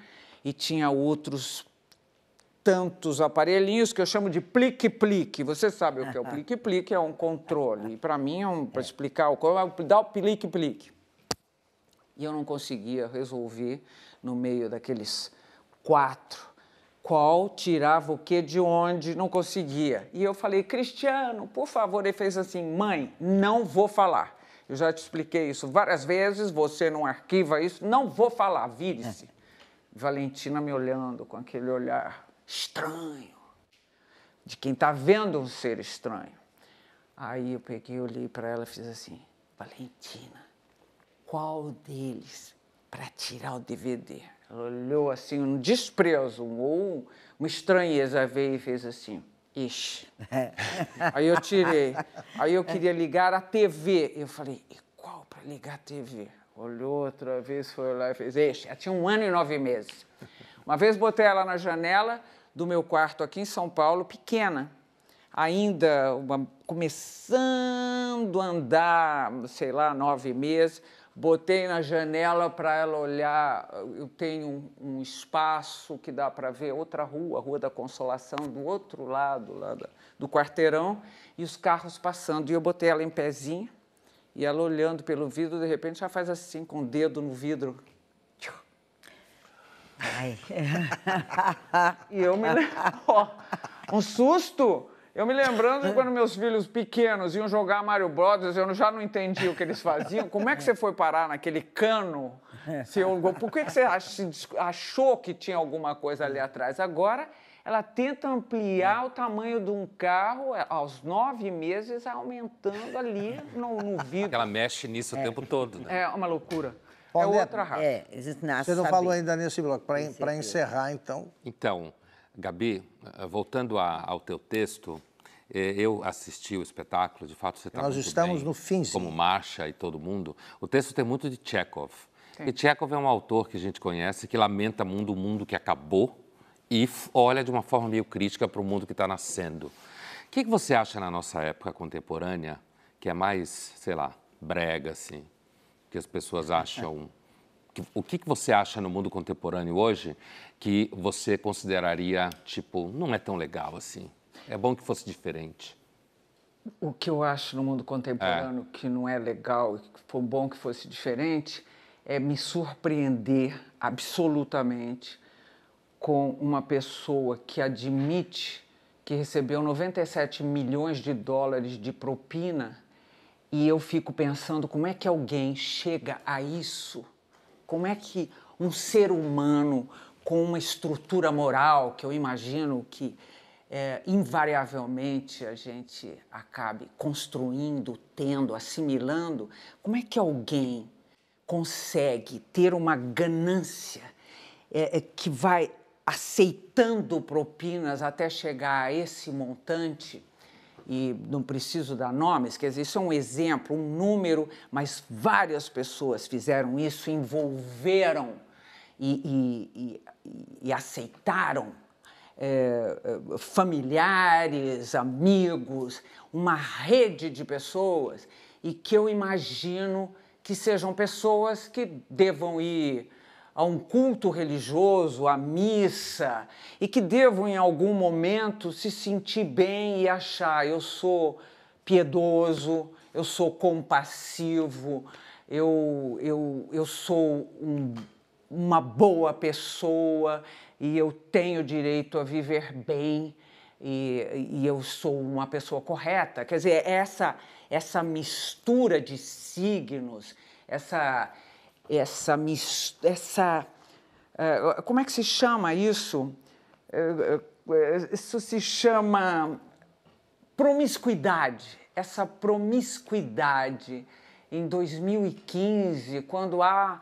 e tinha outros tantos aparelhinhos que eu chamo de plique-plique. Você sabe o que é o plique-plique? É um controle. E para mim é um, para é. explicar é o dá o plique-plique. E eu não conseguia resolver no meio daqueles quatro. Qual tirava o que de onde, não conseguia. E eu falei, Cristiano, por favor. Ele fez assim, mãe, não vou falar. Eu já te expliquei isso várias vezes, você não arquiva isso, não vou falar, vire-se. É. Valentina me olhando com aquele olhar estranho, de quem está vendo um ser estranho. Aí eu peguei, olhei para ela e fiz assim: Valentina, qual deles para tirar o DVD. Ela olhou assim, um desprezo ou uma estranheza veio e fez assim. Ixi. Aí eu tirei. Aí eu queria ligar a TV. Eu falei, e qual para ligar a TV? Olhou outra vez, foi lá e fez. Ixi, ela tinha um ano e nove meses. Uma vez botei ela na janela do meu quarto aqui em São Paulo, pequena. Ainda uma, começando a andar, sei lá, nove meses botei na janela para ela olhar. Eu tenho um, espaço que dá para ver outra rua, a Rua da Consolação, do outro lado lá do quarteirão, e os carros passando. E eu botei ela em pezinho e ela olhando pelo vidro, de repente já faz assim, com o dedo no vidro. Ai. e eu me um susto! Eu me lembrando de quando meus filhos pequenos iam jogar Mario Brothers, eu já não entendia o que eles faziam. Como é que você foi parar naquele cano? Por que, você achou que tinha alguma coisa ali atrás? Agora ela tenta ampliar o tamanho de um carro é, aos nove meses, aumentando ali no, no vidro. Ela mexe nisso é. o tempo todo, né? É uma loucura. Bom, é outra raça. É, Você não sabe. falou ainda nesse bloco. Para encerrar, então. Então, Gabi, eh, voltando a, ao teu texto, eh, eu assisti o espetáculo, de fato você está Nós muito estamos bem, no fim, sim. Como marcha e todo mundo. O texto tem muito de Chekhov. Sim. E Chekhov é um autor que a gente conhece, que lamenta o mundo, o mundo que acabou, e olha de uma forma meio crítica para o mundo que está nascendo. O que, que você acha na nossa época contemporânea que é mais, sei lá, brega, assim, que as pessoas acham o que, que você acha no mundo contemporâneo hoje que você consideraria, tipo, não é tão legal assim? É bom que fosse diferente. O que eu acho no mundo contemporâneo é. que não é legal e que foi bom que fosse diferente é me surpreender absolutamente com uma pessoa que admite que recebeu 97 milhões de dólares de propina e eu fico pensando como é que alguém chega a isso como é que um ser humano com uma estrutura moral que eu imagino que é, invariavelmente a gente acabe construindo, tendo, assimilando, como é que alguém consegue ter uma ganância é, é que vai aceitando propinas até chegar a esse montante e não preciso dar nomes, quer dizer, isso é um exemplo, um número, mas várias pessoas fizeram isso, envolveram e, e, e, e aceitaram é, familiares, amigos, uma rede de pessoas e que eu imagino que sejam pessoas que devam ir a um culto religioso, à missa, e que devam em algum momento se sentir bem e achar eu sou piedoso, eu sou compassivo, eu, eu, eu sou um, uma boa pessoa e eu tenho direito a viver bem e, e eu sou uma pessoa correta. Quer dizer, é essa, essa mistura de signos, essa essa, essa eh, como é que se chama isso? Eh, eh, isso se chama promiscuidade. Essa promiscuidade em 2015, quando há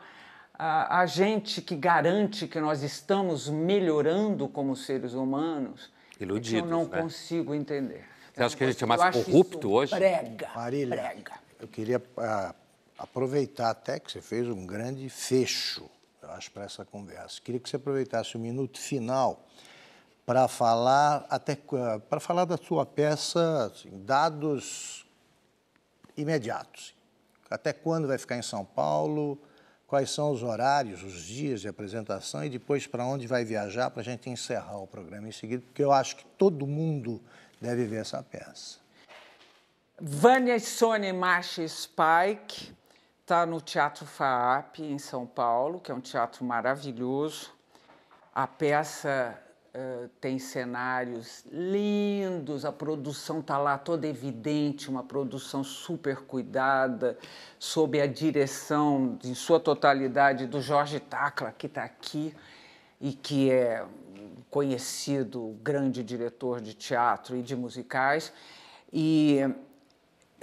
a, gente que garante que nós estamos melhorando como seres humanos, é Iludidos, eu não né? consigo entender. Você acha que a gente é mais corrupto hoje? prega Marília, Eu queria uh aproveitar até que você fez um grande fecho, eu acho, para essa conversa. Queria que você aproveitasse o minuto final para falar até para falar da sua peça, assim, dados imediatos. Até quando vai ficar em São Paulo? Quais são os horários, os dias de apresentação e depois para onde vai viajar para a gente encerrar o programa em seguida, porque eu acho que todo mundo deve ver essa peça. Vânia Sônia Marche Spike, Está no Teatro FAAP, em São Paulo, que é um teatro maravilhoso. A peça uh, tem cenários lindos, a produção está lá toda evidente, uma produção super cuidada, sob a direção, em sua totalidade, do Jorge Tacla, que está aqui e que é conhecido grande diretor de teatro e de musicais. E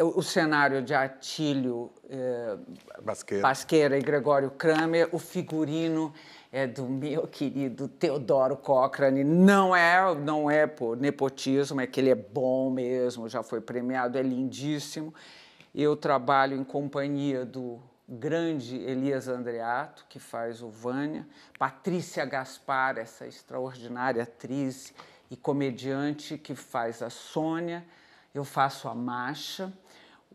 o cenário de Atílio é, Basqueira. Basqueira. e Gregório Kramer, o figurino é do meu querido Teodoro Cochrane. Não é, não é por nepotismo, é que ele é bom mesmo, já foi premiado, é lindíssimo. Eu trabalho em companhia do grande Elias Andreato, que faz o Vânia, Patrícia Gaspar, essa extraordinária atriz e comediante que faz a Sônia, eu faço a marcha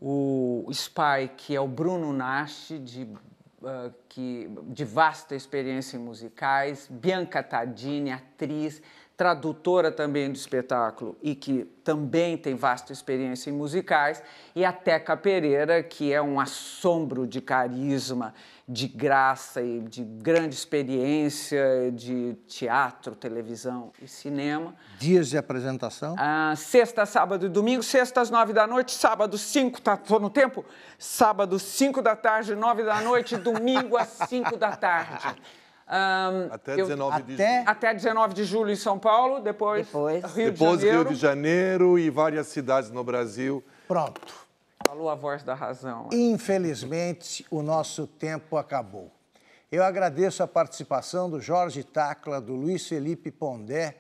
o Spy, que é o Bruno Nash, de, uh, que, de vasta experiência em musicais, Bianca Tadini, atriz, tradutora também do espetáculo e que também tem vasta experiência em musicais, e a Teca Pereira, que é um assombro de carisma de graça e de grande experiência de teatro, televisão e cinema. Dias de apresentação? Ah, sexta, sábado e domingo. Sexta às nove da noite, sábado cinco, tá tô no tempo? Sábado cinco da tarde, nove da noite, domingo às cinco da tarde. Um, até, 19 eu, de até... Julho. até 19 de julho em São Paulo, depois, depois. Rio depois de Janeiro. Rio de Janeiro e várias cidades no Brasil. Pronto. Falou a voz da razão. Né? Infelizmente, o nosso tempo acabou. Eu agradeço a participação do Jorge Tacla, do Luiz Felipe Pondé,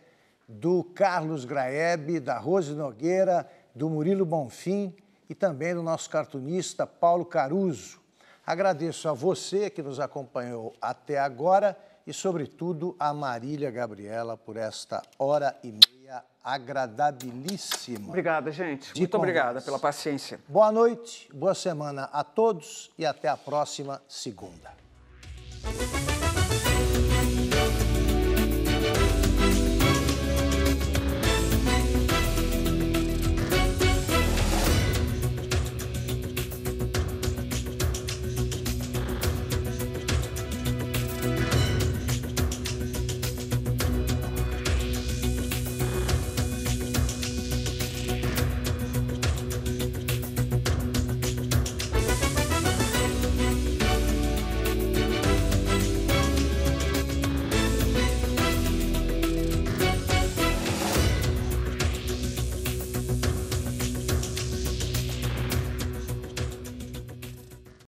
do Carlos Graeb, da Rose Nogueira, do Murilo Bonfim e também do nosso cartunista Paulo Caruso. Agradeço a você que nos acompanhou até agora e, sobretudo, a Marília Gabriela por esta hora e meia agradabilíssima. Obrigada, gente. Muito conversa. obrigada pela paciência. Boa noite, boa semana a todos e até a próxima segunda.